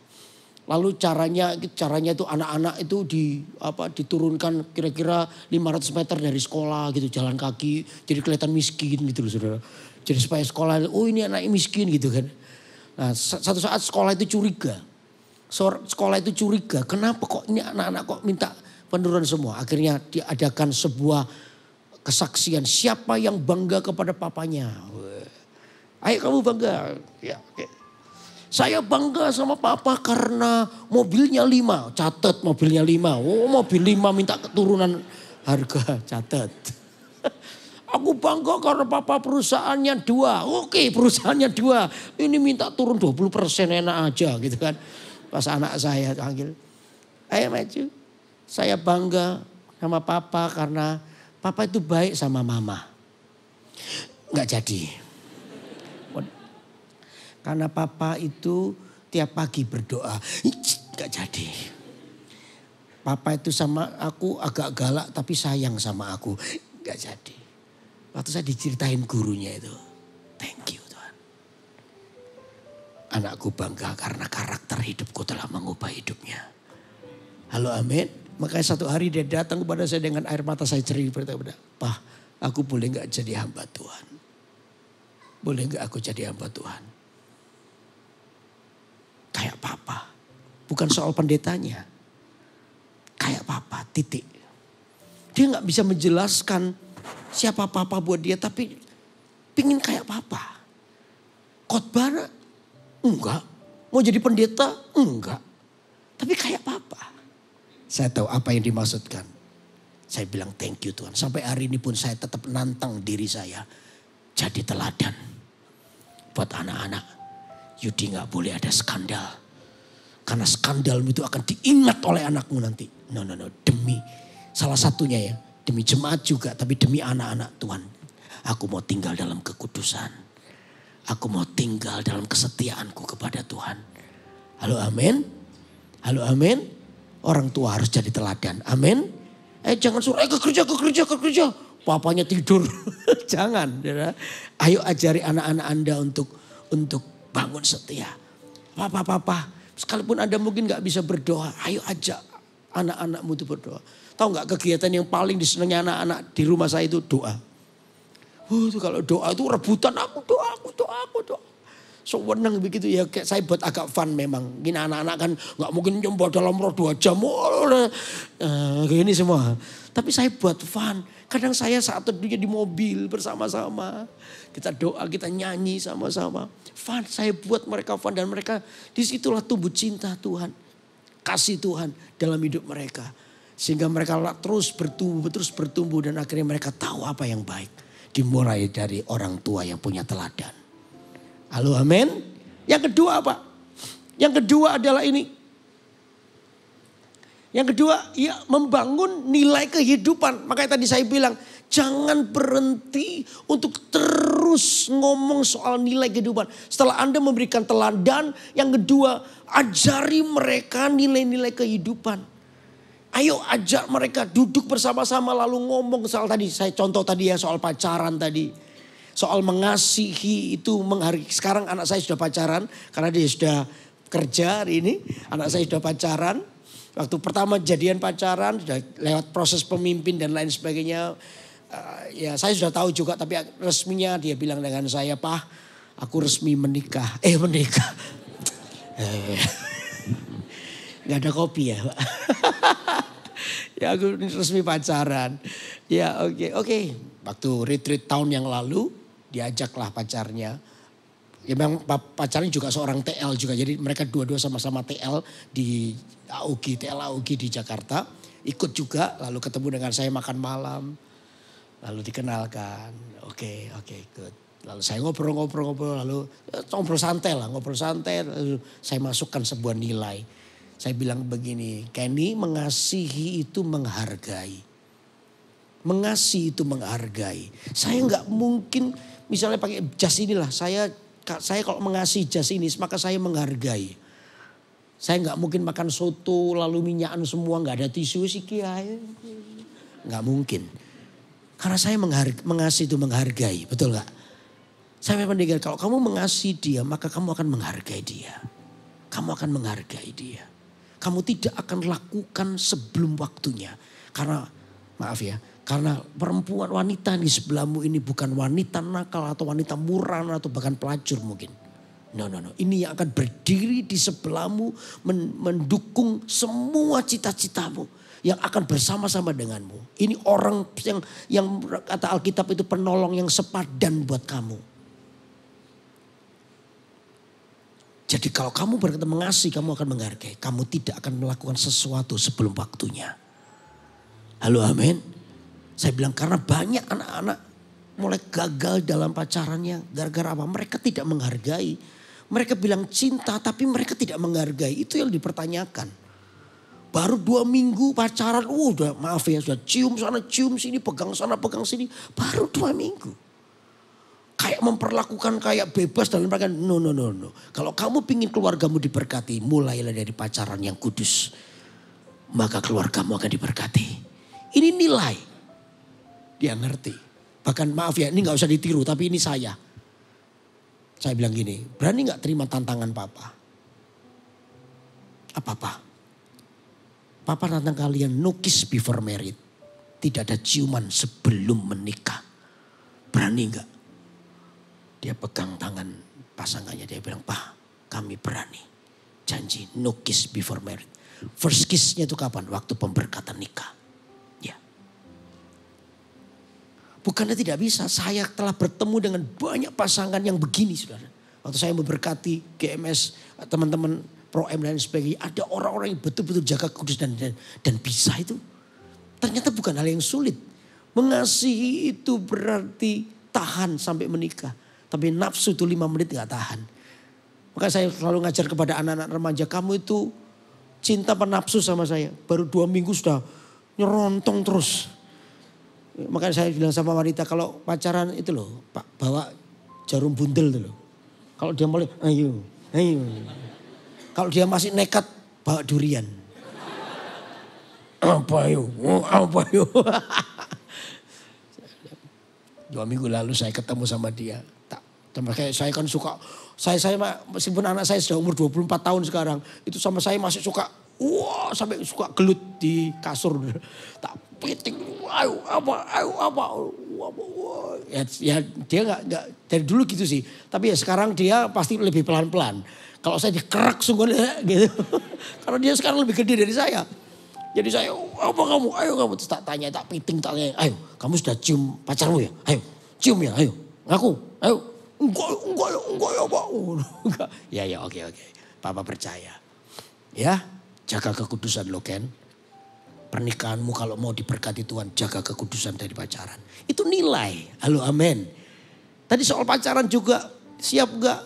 Lalu caranya caranya itu anak-anak itu di apa diturunkan kira-kira 500 meter dari sekolah gitu jalan kaki jadi kelihatan miskin gitu loh Saudara. Jadi supaya sekolah oh ini anak miskin gitu kan. Nah, satu saat sekolah itu curiga sekolah itu curiga. Kenapa kok ini anak-anak kok minta penurunan semua. Akhirnya diadakan sebuah kesaksian. Siapa yang bangga kepada papanya? Ayo kamu bangga. Ya, okay. Saya bangga sama papa karena mobilnya lima. Catat mobilnya lima. Oh mobil lima minta keturunan harga. Catat. Aku bangga karena papa perusahaannya dua. Oke perusahaannya dua. Ini minta turun 20 persen enak aja gitu kan. Pas anak saya panggil, ayo maju. Saya bangga sama papa karena papa itu baik sama mama. Enggak jadi. Karena papa itu tiap pagi berdoa. Enggak jadi. Papa itu sama aku agak galak tapi sayang sama aku. Enggak jadi. Waktu saya diceritain gurunya itu. Thank you. Anakku bangga karena karakter hidupku telah mengubah hidupnya. Halo amin. Makanya satu hari dia datang kepada saya dengan air mata saya ceri. berkata, Pak, aku boleh gak jadi hamba Tuhan? Boleh gak aku jadi hamba Tuhan? Kayak papa. Bukan soal pendetanya. Kayak papa, titik. Dia gak bisa menjelaskan siapa papa buat dia, tapi pingin kayak papa. Khotbah Enggak. Mau jadi pendeta? Enggak. Tapi kayak papa. Saya tahu apa yang dimaksudkan. Saya bilang thank you Tuhan. Sampai hari ini pun saya tetap nantang diri saya. Jadi teladan. Buat anak-anak. Yudi nggak boleh ada skandal. Karena skandal itu akan diingat oleh anakmu nanti. No, no, no. Demi salah satunya ya. Demi jemaat juga. Tapi demi anak-anak Tuhan. Aku mau tinggal dalam kekudusan Aku mau tinggal dalam kesetiaanku kepada Tuhan. Halo amin. Halo amin. Orang tua harus jadi teladan. Amin. Eh jangan suruh, eh ke kerja, kerja, ke kerja. Papanya tidur. jangan. Ya. Ayo ajari anak-anak Anda untuk untuk bangun setia. Papa, papa. Sekalipun Anda mungkin gak bisa berdoa. Ayo ajak anak-anakmu itu berdoa. Tahu gak kegiatan yang paling disenangi anak-anak di rumah saya itu doa. Uh, itu kalau doa itu rebutan aku doa aku doa aku doa. Sewenang so, begitu ya kayak saya buat agak fun memang. Gini anak-anak kan nggak mungkin nyembah dalam roh dua jam. Oh, uh, gini semua. Tapi saya buat fun. Kadang saya saat teduhnya di mobil bersama-sama. Kita doa, kita nyanyi sama-sama. Fun, saya buat mereka fun. Dan mereka disitulah tumbuh cinta Tuhan. Kasih Tuhan dalam hidup mereka. Sehingga mereka terus bertumbuh, terus bertumbuh. Dan akhirnya mereka tahu apa yang baik dimulai dari orang tua yang punya teladan. Halo amin. Yang kedua apa? Yang kedua adalah ini. Yang kedua, ya membangun nilai kehidupan. Makanya tadi saya bilang, jangan berhenti untuk terus ngomong soal nilai kehidupan. Setelah Anda memberikan teladan, yang kedua, ajari mereka nilai-nilai kehidupan. Ayo ajak mereka duduk bersama-sama lalu ngomong soal tadi. Saya contoh tadi ya soal pacaran tadi. Soal mengasihi itu menghargai. Sekarang anak saya sudah pacaran karena dia sudah kerja hari ini. Anak saya sudah pacaran. Waktu pertama jadian pacaran sudah lewat proses pemimpin dan lain sebagainya. Uh, ya saya sudah tahu juga tapi resminya dia bilang dengan saya, "Pak, aku resmi menikah." Eh menikah. Eh. Gak ada kopi ya Pak. ya aku resmi pacaran. Ya oke okay, oke. Okay. Waktu retreat tahun yang lalu diajaklah pacarnya. Ya memang pacarnya juga seorang TL juga. Jadi mereka dua-dua sama-sama TL di AUG, TL AUG di Jakarta. Ikut juga lalu ketemu dengan saya makan malam. Lalu dikenalkan. Oke okay, oke okay, good. Lalu saya ngobrol-ngobrol-ngobrol lalu eh, ngobrol santai lah. Ngobrol santai lalu saya masukkan sebuah nilai saya bilang begini, Kenny mengasihi itu menghargai. Mengasihi itu menghargai. Saya nggak mungkin misalnya pakai jas inilah. Saya saya kalau mengasihi jas ini maka saya menghargai. Saya nggak mungkin makan soto lalu minyakan semua nggak ada tisu sih kiai. Nggak mungkin. Karena saya menghargai, mengasihi itu menghargai, betul nggak? Saya mendengar kalau kamu mengasihi dia maka kamu akan menghargai dia kamu akan menghargai dia kamu tidak akan lakukan sebelum waktunya. Karena maaf ya, karena perempuan wanita di sebelahmu ini bukan wanita nakal atau wanita murah atau bahkan pelacur mungkin. No, no, no. Ini yang akan berdiri di sebelahmu men mendukung semua cita-citamu yang akan bersama-sama denganmu. Ini orang yang yang kata Alkitab itu penolong yang sepadan buat kamu. Jadi kalau kamu berkata mengasihi, kamu akan menghargai. Kamu tidak akan melakukan sesuatu sebelum waktunya. Halo amin. Saya bilang karena banyak anak-anak mulai gagal dalam pacarannya. Gara-gara apa? Mereka tidak menghargai. Mereka bilang cinta tapi mereka tidak menghargai. Itu yang dipertanyakan. Baru dua minggu pacaran, uh, udah maaf ya sudah cium sana cium sini, pegang sana pegang sini. Baru dua minggu kayak memperlakukan kayak bebas dalam rangka no no no no. Kalau kamu pingin keluargamu diberkati, mulailah dari pacaran yang kudus. Maka keluargamu akan diberkati. Ini nilai. Dia ngerti. Bahkan maaf ya, ini nggak usah ditiru, tapi ini saya. Saya bilang gini, berani nggak terima tantangan papa? Apa apa? Papa tantang kalian nukis before married. Tidak ada ciuman sebelum menikah. Berani nggak? Dia pegang tangan pasangannya. Dia bilang, Pak kami berani. Janji no kiss before marriage. First kissnya itu kapan? Waktu pemberkatan nikah. Ya. Bukannya tidak bisa. Saya telah bertemu dengan banyak pasangan yang begini saudara. Waktu saya memberkati GMS, teman-teman pro M dan sebagainya. Ada orang-orang yang betul-betul jaga kudus dan, dan, dan bisa itu. Ternyata bukan hal yang sulit. Mengasihi itu berarti tahan sampai menikah. Tapi nafsu itu lima menit nggak tahan. Maka saya selalu ngajar kepada anak-anak remaja, kamu itu cinta penafsu sama saya. Baru dua minggu sudah nyerontong terus. maka saya bilang sama wanita, kalau pacaran itu loh, Pak, bawa jarum bundel itu loh. Kalau dia mulai, ayo, ayo. Kalau dia masih nekat, bawa durian. Apa yuk, oh, apa yuk. dua minggu lalu saya ketemu sama dia. Tambah gitu. kayak saya kan suka, saya saya meskipun anak saya sudah umur 24 tahun sekarang, itu sama saya masih suka, wah sampai suka gelut di kasur. Tak piting, ayo apa, ayo apa, apa, ya, ya dia nggak nggak dari dulu gitu sih. Tapi ya sekarang dia pasti lebih pelan-pelan. Kalau saya dikerak sungguh gitu. Karena dia sekarang lebih gede dari saya. Jadi saya, apa kamu? Ayo kamu. Terus tak tanya, tak piting, tak tanya. Ayo, kamu sudah cium pacarmu ya? Ayo, cium ya, ayo. Ngaku, ayo. Enggak, enggak, enggak ya Pak. Oh, enggak. Ya, ya oke, oke. Papa percaya. Ya, jaga kekudusan lo Ken. Pernikahanmu kalau mau diberkati Tuhan, jaga kekudusan dari pacaran. Itu nilai. Halo, amin. Tadi soal pacaran juga, siap enggak?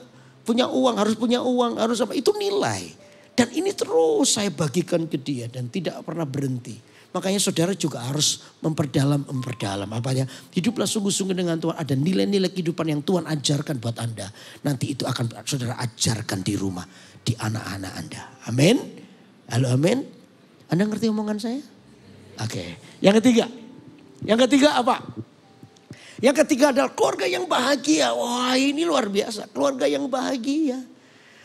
Punya uang, harus punya uang, harus apa. Itu nilai. Dan ini terus saya bagikan ke dia dan tidak pernah berhenti. Makanya saudara juga harus memperdalam, memperdalam. apa ya Hiduplah sungguh-sungguh dengan Tuhan. Ada nilai-nilai kehidupan yang Tuhan ajarkan buat Anda. Nanti itu akan saudara ajarkan di rumah. Di anak-anak Anda. Amin. Halo amin. Anda ngerti omongan saya? Oke. Yang ketiga. Yang ketiga apa? Yang ketiga adalah keluarga yang bahagia. Wah ini luar biasa. Keluarga yang bahagia.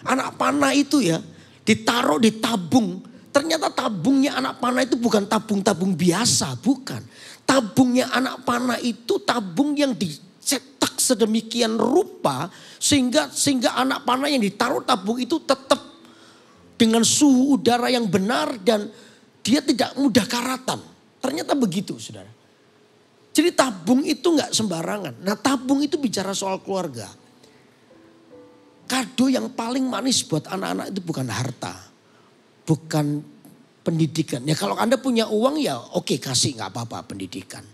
Anak panah itu ya. Ditaruh, ditabung Ternyata tabungnya anak panah itu bukan tabung-tabung biasa, bukan. Tabungnya anak panah itu tabung yang dicetak sedemikian rupa sehingga sehingga anak panah yang ditaruh tabung itu tetap dengan suhu udara yang benar dan dia tidak mudah karatan. Ternyata begitu, saudara. Jadi tabung itu nggak sembarangan. Nah tabung itu bicara soal keluarga. Kado yang paling manis buat anak-anak itu bukan harta bukan pendidikan. Ya kalau Anda punya uang ya oke kasih nggak apa-apa pendidikan.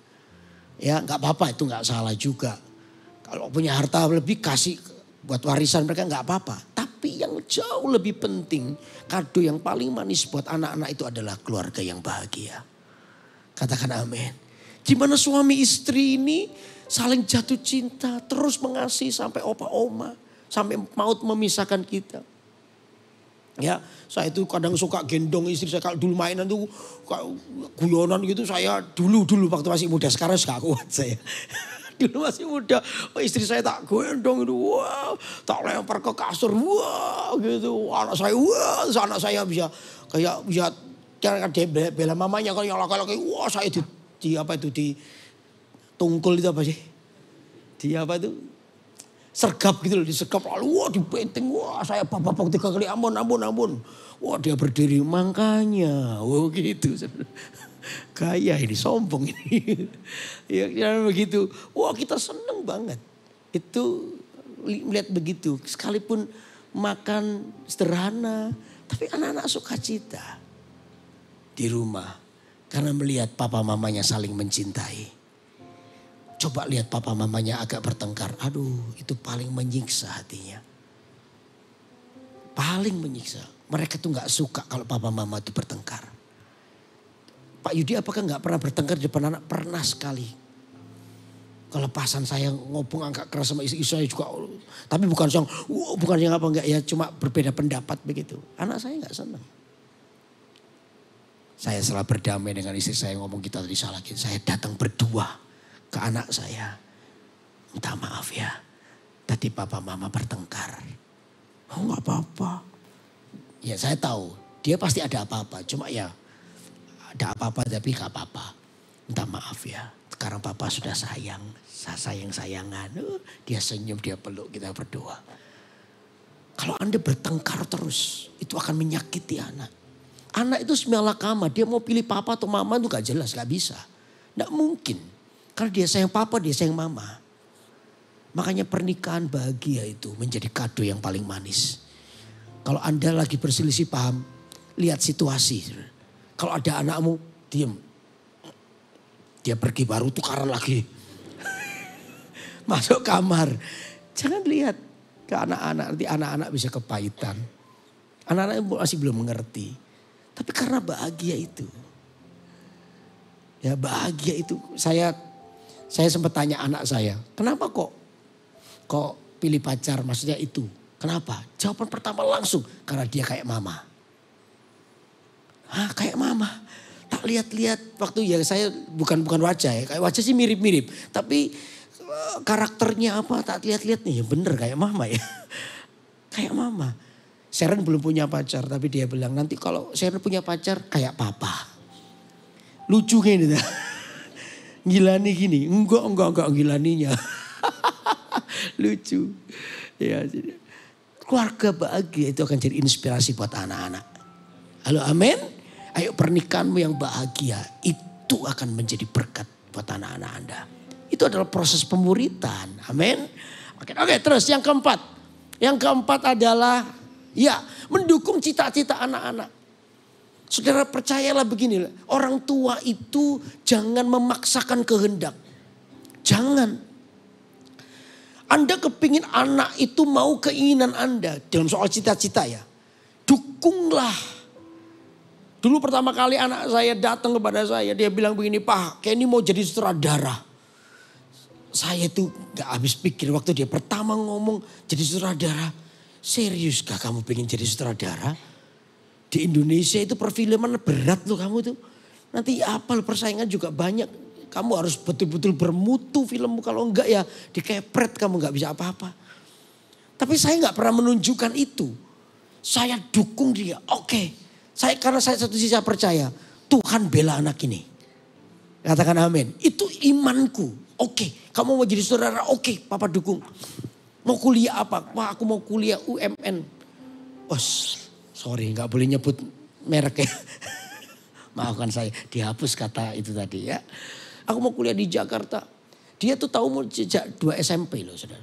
Ya nggak apa-apa itu nggak salah juga. Kalau punya harta lebih kasih buat warisan mereka nggak apa-apa. Tapi yang jauh lebih penting kado yang paling manis buat anak-anak itu adalah keluarga yang bahagia. Katakan amin. Gimana suami istri ini saling jatuh cinta terus mengasihi sampai opa oma. Sampai maut memisahkan kita. Ya, saya itu kadang suka gendong istri saya kalau dulu mainan tuh guyonan gitu saya dulu dulu waktu masih muda sekarang suka kuat saya. dulu masih muda oh, istri saya tak gendong itu wow tak lempar ke kasur wow gitu anak saya wow anak saya bisa kayak bisa cara dia bela mamanya kalau yang laki-laki wah saya di, di apa itu di tungkul itu apa sih di apa itu sergap gitu loh, disergap lalu wah penting wah saya papa tiga kali ampun, ampun, ampun. Wah dia berdiri, mangkanya wah oh, gitu. Kaya ini, sombong ini. ya kira ya, begitu, wah kita seneng banget. Itu melihat begitu, sekalipun makan sederhana, tapi anak-anak suka cita di rumah. Karena melihat papa mamanya saling mencintai Coba lihat papa mamanya agak bertengkar. Aduh itu paling menyiksa hatinya. Paling menyiksa. Mereka tuh gak suka kalau papa mama itu bertengkar. Pak Yudi apakah gak pernah bertengkar di depan anak? Pernah sekali Kalau kelepasan saya ngomong angkat keras sama istri saya juga. Tapi bukan yang uh, bukan yang apa enggak ya cuma berbeda pendapat begitu. Anak saya nggak senang. Saya salah berdamai dengan istri saya ngomong kita tadi salah. Saya datang berdua ke anak saya. Minta maaf ya, tadi papa mama bertengkar. Oh nggak apa-apa. Ya saya tahu, dia pasti ada apa-apa. Cuma ya ada apa-apa tapi gak apa-apa. Minta maaf ya, sekarang papa sudah sayang. Saya sayang-sayangan. Uh, dia senyum, dia peluk, kita berdua Kalau Anda bertengkar terus, itu akan menyakiti anak. Anak itu kama dia mau pilih papa atau mama itu gak jelas, gak bisa. Gak mungkin. Karena dia sayang papa, dia sayang mama. Makanya pernikahan bahagia itu menjadi kado yang paling manis. Kalau Anda lagi berselisih paham, lihat situasi. Kalau ada anakmu, diem. Dia pergi baru tukaran lagi. Masuk kamar. Jangan lihat ke anak-anak, nanti anak-anak bisa kepahitan. Anak-anak masih belum mengerti. Tapi karena bahagia itu. Ya bahagia itu, saya saya sempat tanya anak saya, kenapa kok kok pilih pacar maksudnya itu? Kenapa? Jawaban pertama langsung, karena dia kayak mama. Hah, kayak mama. Tak lihat-lihat waktu ya saya bukan bukan wajah ya, kayak wajah sih mirip-mirip. Tapi eh, karakternya apa tak lihat-lihat nih, ya bener kayak mama ya. kayak mama. Sharon belum punya pacar tapi dia bilang nanti kalau Sharon punya pacar kayak papa. Lucu gitu. ngilani gini. Enggak, enggak, enggak ngilaninya. Lucu. Ya, jadi, keluarga bahagia itu akan jadi inspirasi buat anak-anak. Halo amin. Ayo pernikahanmu yang bahagia. Itu akan menjadi berkat buat anak-anak Anda. Itu adalah proses pemuritan. Amin. Oke, oke, terus yang keempat. Yang keempat adalah ya mendukung cita-cita anak-anak. Saudara percayalah begini, orang tua itu jangan memaksakan kehendak. Jangan. Anda kepingin anak itu mau keinginan Anda dalam soal cita-cita ya. Dukunglah. Dulu pertama kali anak saya datang kepada saya, dia bilang begini, Pak, Kenny mau jadi sutradara. Saya itu gak habis pikir waktu dia pertama ngomong jadi sutradara. Serius gak kamu pengen jadi sutradara? Di Indonesia itu perfilman berat loh kamu tuh. Nanti apa persaingan juga banyak. Kamu harus betul-betul bermutu filmmu. Kalau enggak ya dikepret kamu enggak bisa apa-apa. Tapi saya enggak pernah menunjukkan itu. Saya dukung dia. Oke. Saya karena saya satu sisa percaya Tuhan bela anak ini. Katakan amin. Itu imanku. Oke, kamu mau jadi saudara? Oke, papa dukung. Mau kuliah apa? Wah, aku mau kuliah UMN. Bos, sorry nggak boleh nyebut merek ya. Maafkan saya, dihapus kata itu tadi ya. Aku mau kuliah di Jakarta. Dia tuh tahu umur sejak 2 SMP loh saudara.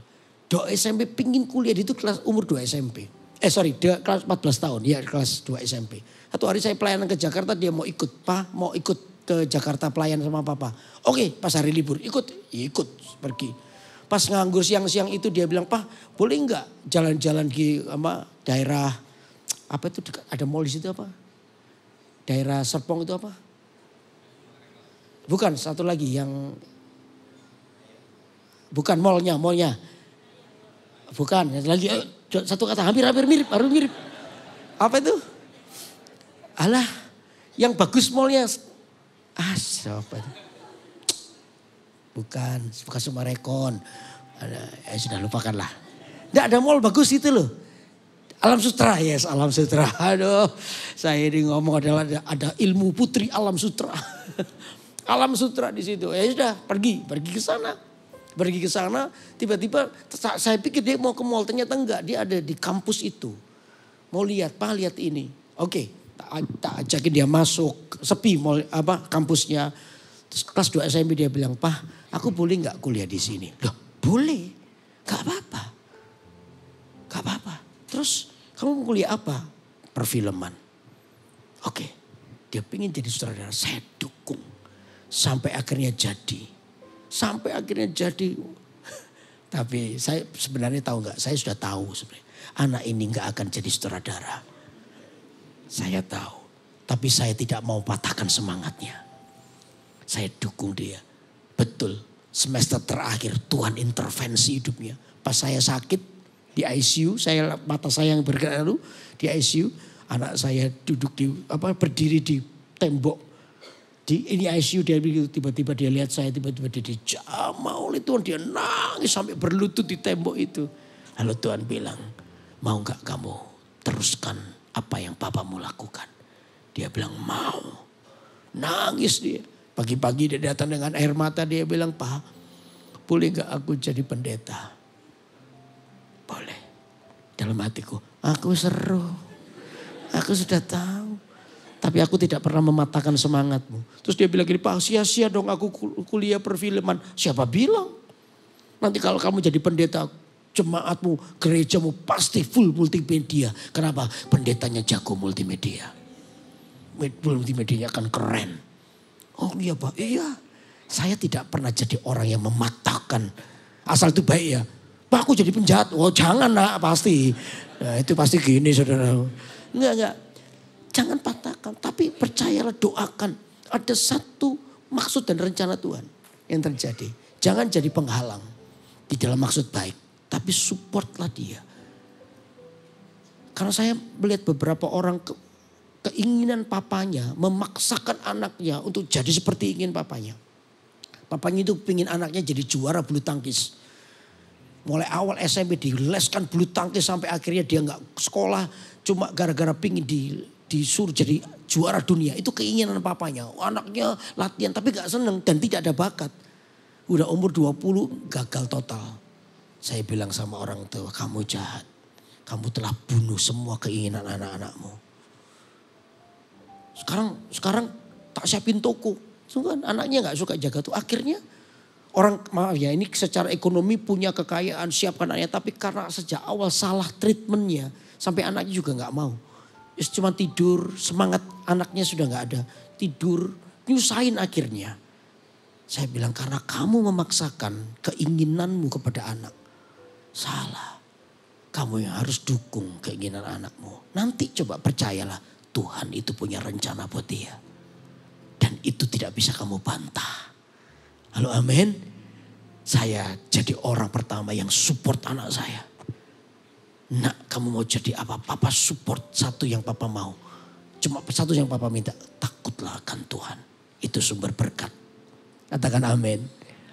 2 SMP pingin kuliah di itu kelas umur 2 SMP. Eh sorry, dia kelas 14 tahun, ya kelas 2 SMP. Satu hari saya pelayanan ke Jakarta, dia mau ikut. Pak mau ikut ke Jakarta pelayan sama papa. Oke, pas hari libur ikut, ya, ikut pergi. Pas nganggur siang-siang itu dia bilang, "Pak, boleh nggak jalan-jalan di apa daerah apa itu ada mall di situ apa? Daerah Serpong itu apa? Bukan satu lagi yang bukan mallnya, mallnya. Bukan, lagi eh, satu kata hampir-hampir mirip, baru mirip. Apa itu? Alah, yang bagus mallnya. Ah, siapa itu? Bukan, bukan Sumarekon. Ya sudah lupakanlah. Tidak ada mall bagus itu loh. Alam sutra, yes alam sutra. Aduh, saya ini ngomong adalah ada, ada ilmu putri alam sutra. alam sutra di situ. Ya sudah, pergi, pergi ke sana. Pergi ke sana, tiba-tiba saya pikir dia mau ke mall, ternyata enggak, dia ada di kampus itu. Mau lihat, Pak lihat ini. Oke, tak, tak ajakin dia masuk, sepi mall apa kampusnya. Terus kelas 2 SMP dia bilang, "Pak, aku boleh nggak kuliah di sini?" Loh, boleh. Gak apa-apa. Gak apa-apa. Terus kamu kuliah apa? Perfilman. Oke, dia pingin jadi sutradara, saya dukung. Sampai akhirnya jadi. Sampai akhirnya jadi. Tapi saya sebenarnya tahu nggak? Saya sudah tahu sebenarnya. Anak ini nggak akan jadi sutradara. Saya tahu. Tapi saya tidak mau patahkan semangatnya. Saya dukung dia. Betul. Semester terakhir Tuhan intervensi hidupnya. Pas saya sakit di ICU, saya mata saya yang bergerak lalu di ICU, anak saya duduk di apa berdiri di tembok di ini ICU dia begitu tiba-tiba dia lihat saya tiba-tiba dia dijama oleh Tuhan dia nangis sampai berlutut di tembok itu lalu Tuhan bilang mau nggak kamu teruskan apa yang papa mau lakukan dia bilang mau nangis dia pagi-pagi dia datang dengan air mata dia bilang pak boleh nggak aku jadi pendeta boleh. Dalam hatiku, aku seru. Aku sudah tahu. Tapi aku tidak pernah mematahkan semangatmu. Terus dia bilang gini, Pak sia-sia dong aku kuliah perfilman. Siapa bilang? Nanti kalau kamu jadi pendeta, jemaatmu, gerejamu pasti full multimedia. Kenapa? Pendetanya jago multimedia. multimedia akan keren. Oh iya Pak, iya. Saya tidak pernah jadi orang yang mematahkan. Asal itu baik ya, Pak aku jadi penjahat. Oh jangan nak pasti. Nah itu pasti gini saudara. Enggak, enggak. Jangan patahkan. Tapi percayalah doakan. Ada satu maksud dan rencana Tuhan yang terjadi. Jangan jadi penghalang di dalam maksud baik. Tapi supportlah dia. Karena saya melihat beberapa orang ke, keinginan papanya memaksakan anaknya untuk jadi seperti ingin papanya. Papanya itu ingin anaknya jadi juara bulu tangkis. Mulai awal SMP dileskan bulu tangkis sampai akhirnya dia nggak sekolah. Cuma gara-gara pingin di, disuruh jadi juara dunia. Itu keinginan papanya. Anaknya latihan tapi gak seneng dan tidak ada bakat. Udah umur 20 gagal total. Saya bilang sama orang tua kamu jahat. Kamu telah bunuh semua keinginan anak-anakmu. Sekarang sekarang tak siapin toko. Sungguh anaknya nggak suka jaga tuh. Akhirnya Orang maaf ya ini secara ekonomi punya kekayaan siapkan anaknya tapi karena sejak awal salah treatmentnya sampai anaknya juga nggak mau. Cuma tidur semangat anaknya sudah nggak ada tidur nyusahin akhirnya. Saya bilang karena kamu memaksakan keinginanmu kepada anak. Salah. Kamu yang harus dukung keinginan anakmu. Nanti coba percayalah Tuhan itu punya rencana buat dia. Dan itu tidak bisa kamu bantah. Halo amin. Saya jadi orang pertama yang support anak saya. Nak kamu mau jadi apa? Papa support satu yang papa mau. Cuma satu yang papa minta. Takutlah akan Tuhan. Itu sumber berkat. Katakan amin.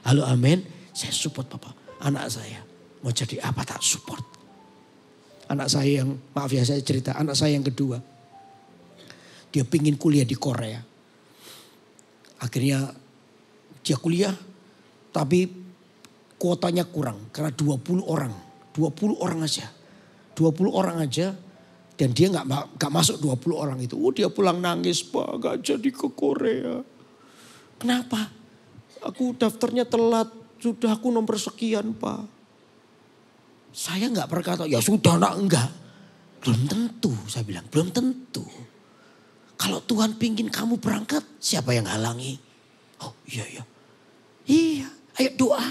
Halo amin. Saya support papa. Anak saya mau jadi apa tak support. Anak saya yang, maaf ya saya cerita. Anak saya yang kedua. Dia pingin kuliah di Korea. Akhirnya dia kuliah tapi kuotanya kurang karena 20 orang. 20 orang aja. 20 orang aja dan dia nggak nggak masuk 20 orang itu. Oh dia pulang nangis, Pak gak jadi ke Korea. Kenapa? Aku daftarnya telat, sudah aku nomor sekian Pak. Saya nggak berkata, ya sudah nak enggak. Belum tentu, saya bilang, belum tentu. Kalau Tuhan pingin kamu berangkat, siapa yang halangi? Oh iya iya, Iya, ayo doa.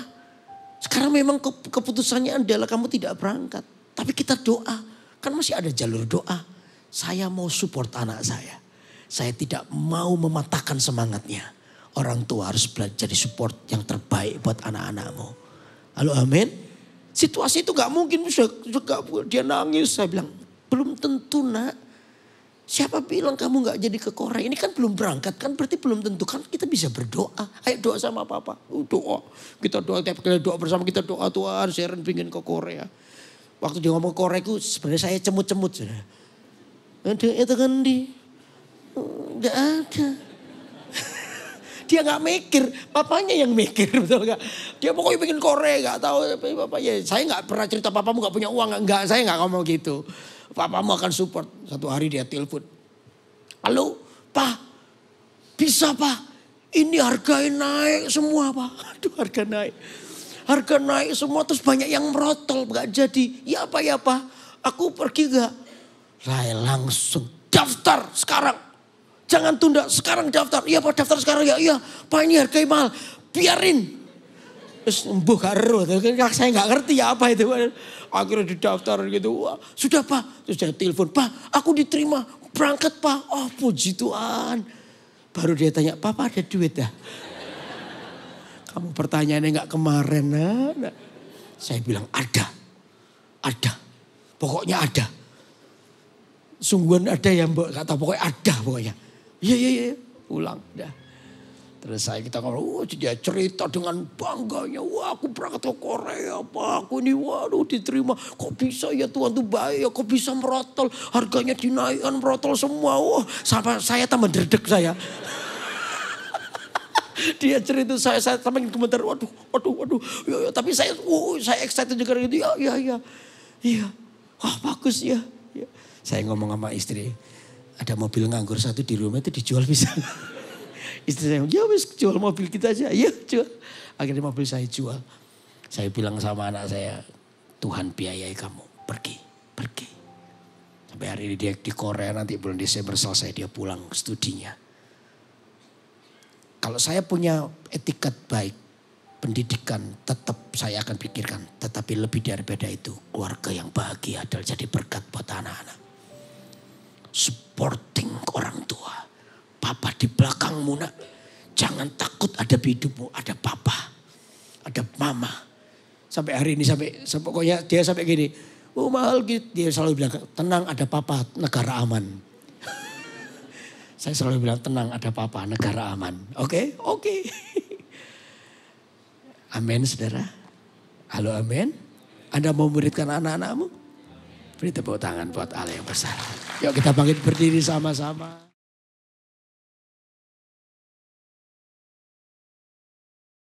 Sekarang memang keputusannya adalah kamu tidak berangkat. Tapi kita doa. Kan masih ada jalur doa. Saya mau support anak saya. Saya tidak mau mematahkan semangatnya. Orang tua harus belajar di support yang terbaik buat anak-anakmu. Halo amin. Situasi itu gak mungkin. Dia nangis. Saya bilang, belum tentu nak Siapa bilang kamu gak jadi ke Korea? Ini kan belum berangkat kan berarti belum tentu kan kita bisa berdoa. Ayo doa sama papa. Uh, doa. Kita doa tiap kali doa bersama kita doa Tuhan. Sharon pingin ke Korea. Waktu dia ngomong Korea itu sebenarnya saya cemut-cemut Ada itu kan di mm, nggak ada. dia nggak mikir, papanya yang mikir betul nggak? Dia pokoknya bikin Korea nggak tahu. Bapak ya saya nggak pernah cerita papamu nggak punya uang nggak, saya nggak ngomong gitu papamu akan support. Satu hari dia telepon. Halo, Pak, bisa Pak, ini harga naik semua Pak. Aduh harga naik. Harga naik semua terus banyak yang merotol, gak jadi. Ya apa ya Pak, aku pergi gak? Saya langsung daftar sekarang. Jangan tunda, sekarang daftar. Iya Pak daftar sekarang, ya iya. Pak ini harga mahal, biarin Terus embuh gak kan Saya nggak ngerti ya apa itu. Akhirnya didaftar gitu. Wah, sudah pak. Terus saya telepon. Pak aku diterima. Berangkat pak. Oh puji Tuhan. Baru dia tanya. Papa ada duit dah. Ya? Kamu pertanyaannya nggak kemarin. Nah. Saya bilang ada. Ada. Pokoknya ada. Sungguhan ada ya mbak. Kata pokoknya ada pokoknya. Iya iya iya. pulang dah. Terus saya kita ngomong, oh, dia cerita dengan bangganya, wah aku berangkat ke Korea, pak aku ini waduh diterima, kok bisa ya Tuhan tuh baik, ya, kok bisa merotol, harganya dinaikkan merotol semua, wah sama saya tambah derdek saya. dia cerita saya, saya tambah komentar, waduh, waduh, waduh, ya, ya. tapi saya, oh, saya excited juga gitu, ya, ya, ya, iya, wah bagus ya. ya. Saya ngomong sama istri, ada mobil nganggur satu di rumah itu dijual bisa. Istri saya, ya wis jual mobil kita aja. Ya jual. Akhirnya mobil saya jual. Saya bilang sama anak saya, Tuhan biayai kamu. Pergi, pergi. Sampai hari ini dia di Korea nanti bulan Desember selesai dia pulang studinya. Kalau saya punya etikat baik, pendidikan tetap saya akan pikirkan. Tetapi lebih daripada itu, keluarga yang bahagia adalah jadi berkat buat anak-anak. Supporting orang tua Papa di belakangmu nak. Jangan takut ada hidupmu, ada papa, ada mama. Sampai hari ini sampai, sampai pokoknya dia sampai gini. Oh mahal gitu. Dia selalu bilang tenang ada papa negara aman. Saya selalu bilang tenang ada papa negara aman. Oke okay? oke. Okay. amin saudara. Halo amin. Anda mau muridkan anak-anakmu? Beri tepuk tangan buat Allah yang besar. Yuk kita bangkit berdiri sama-sama.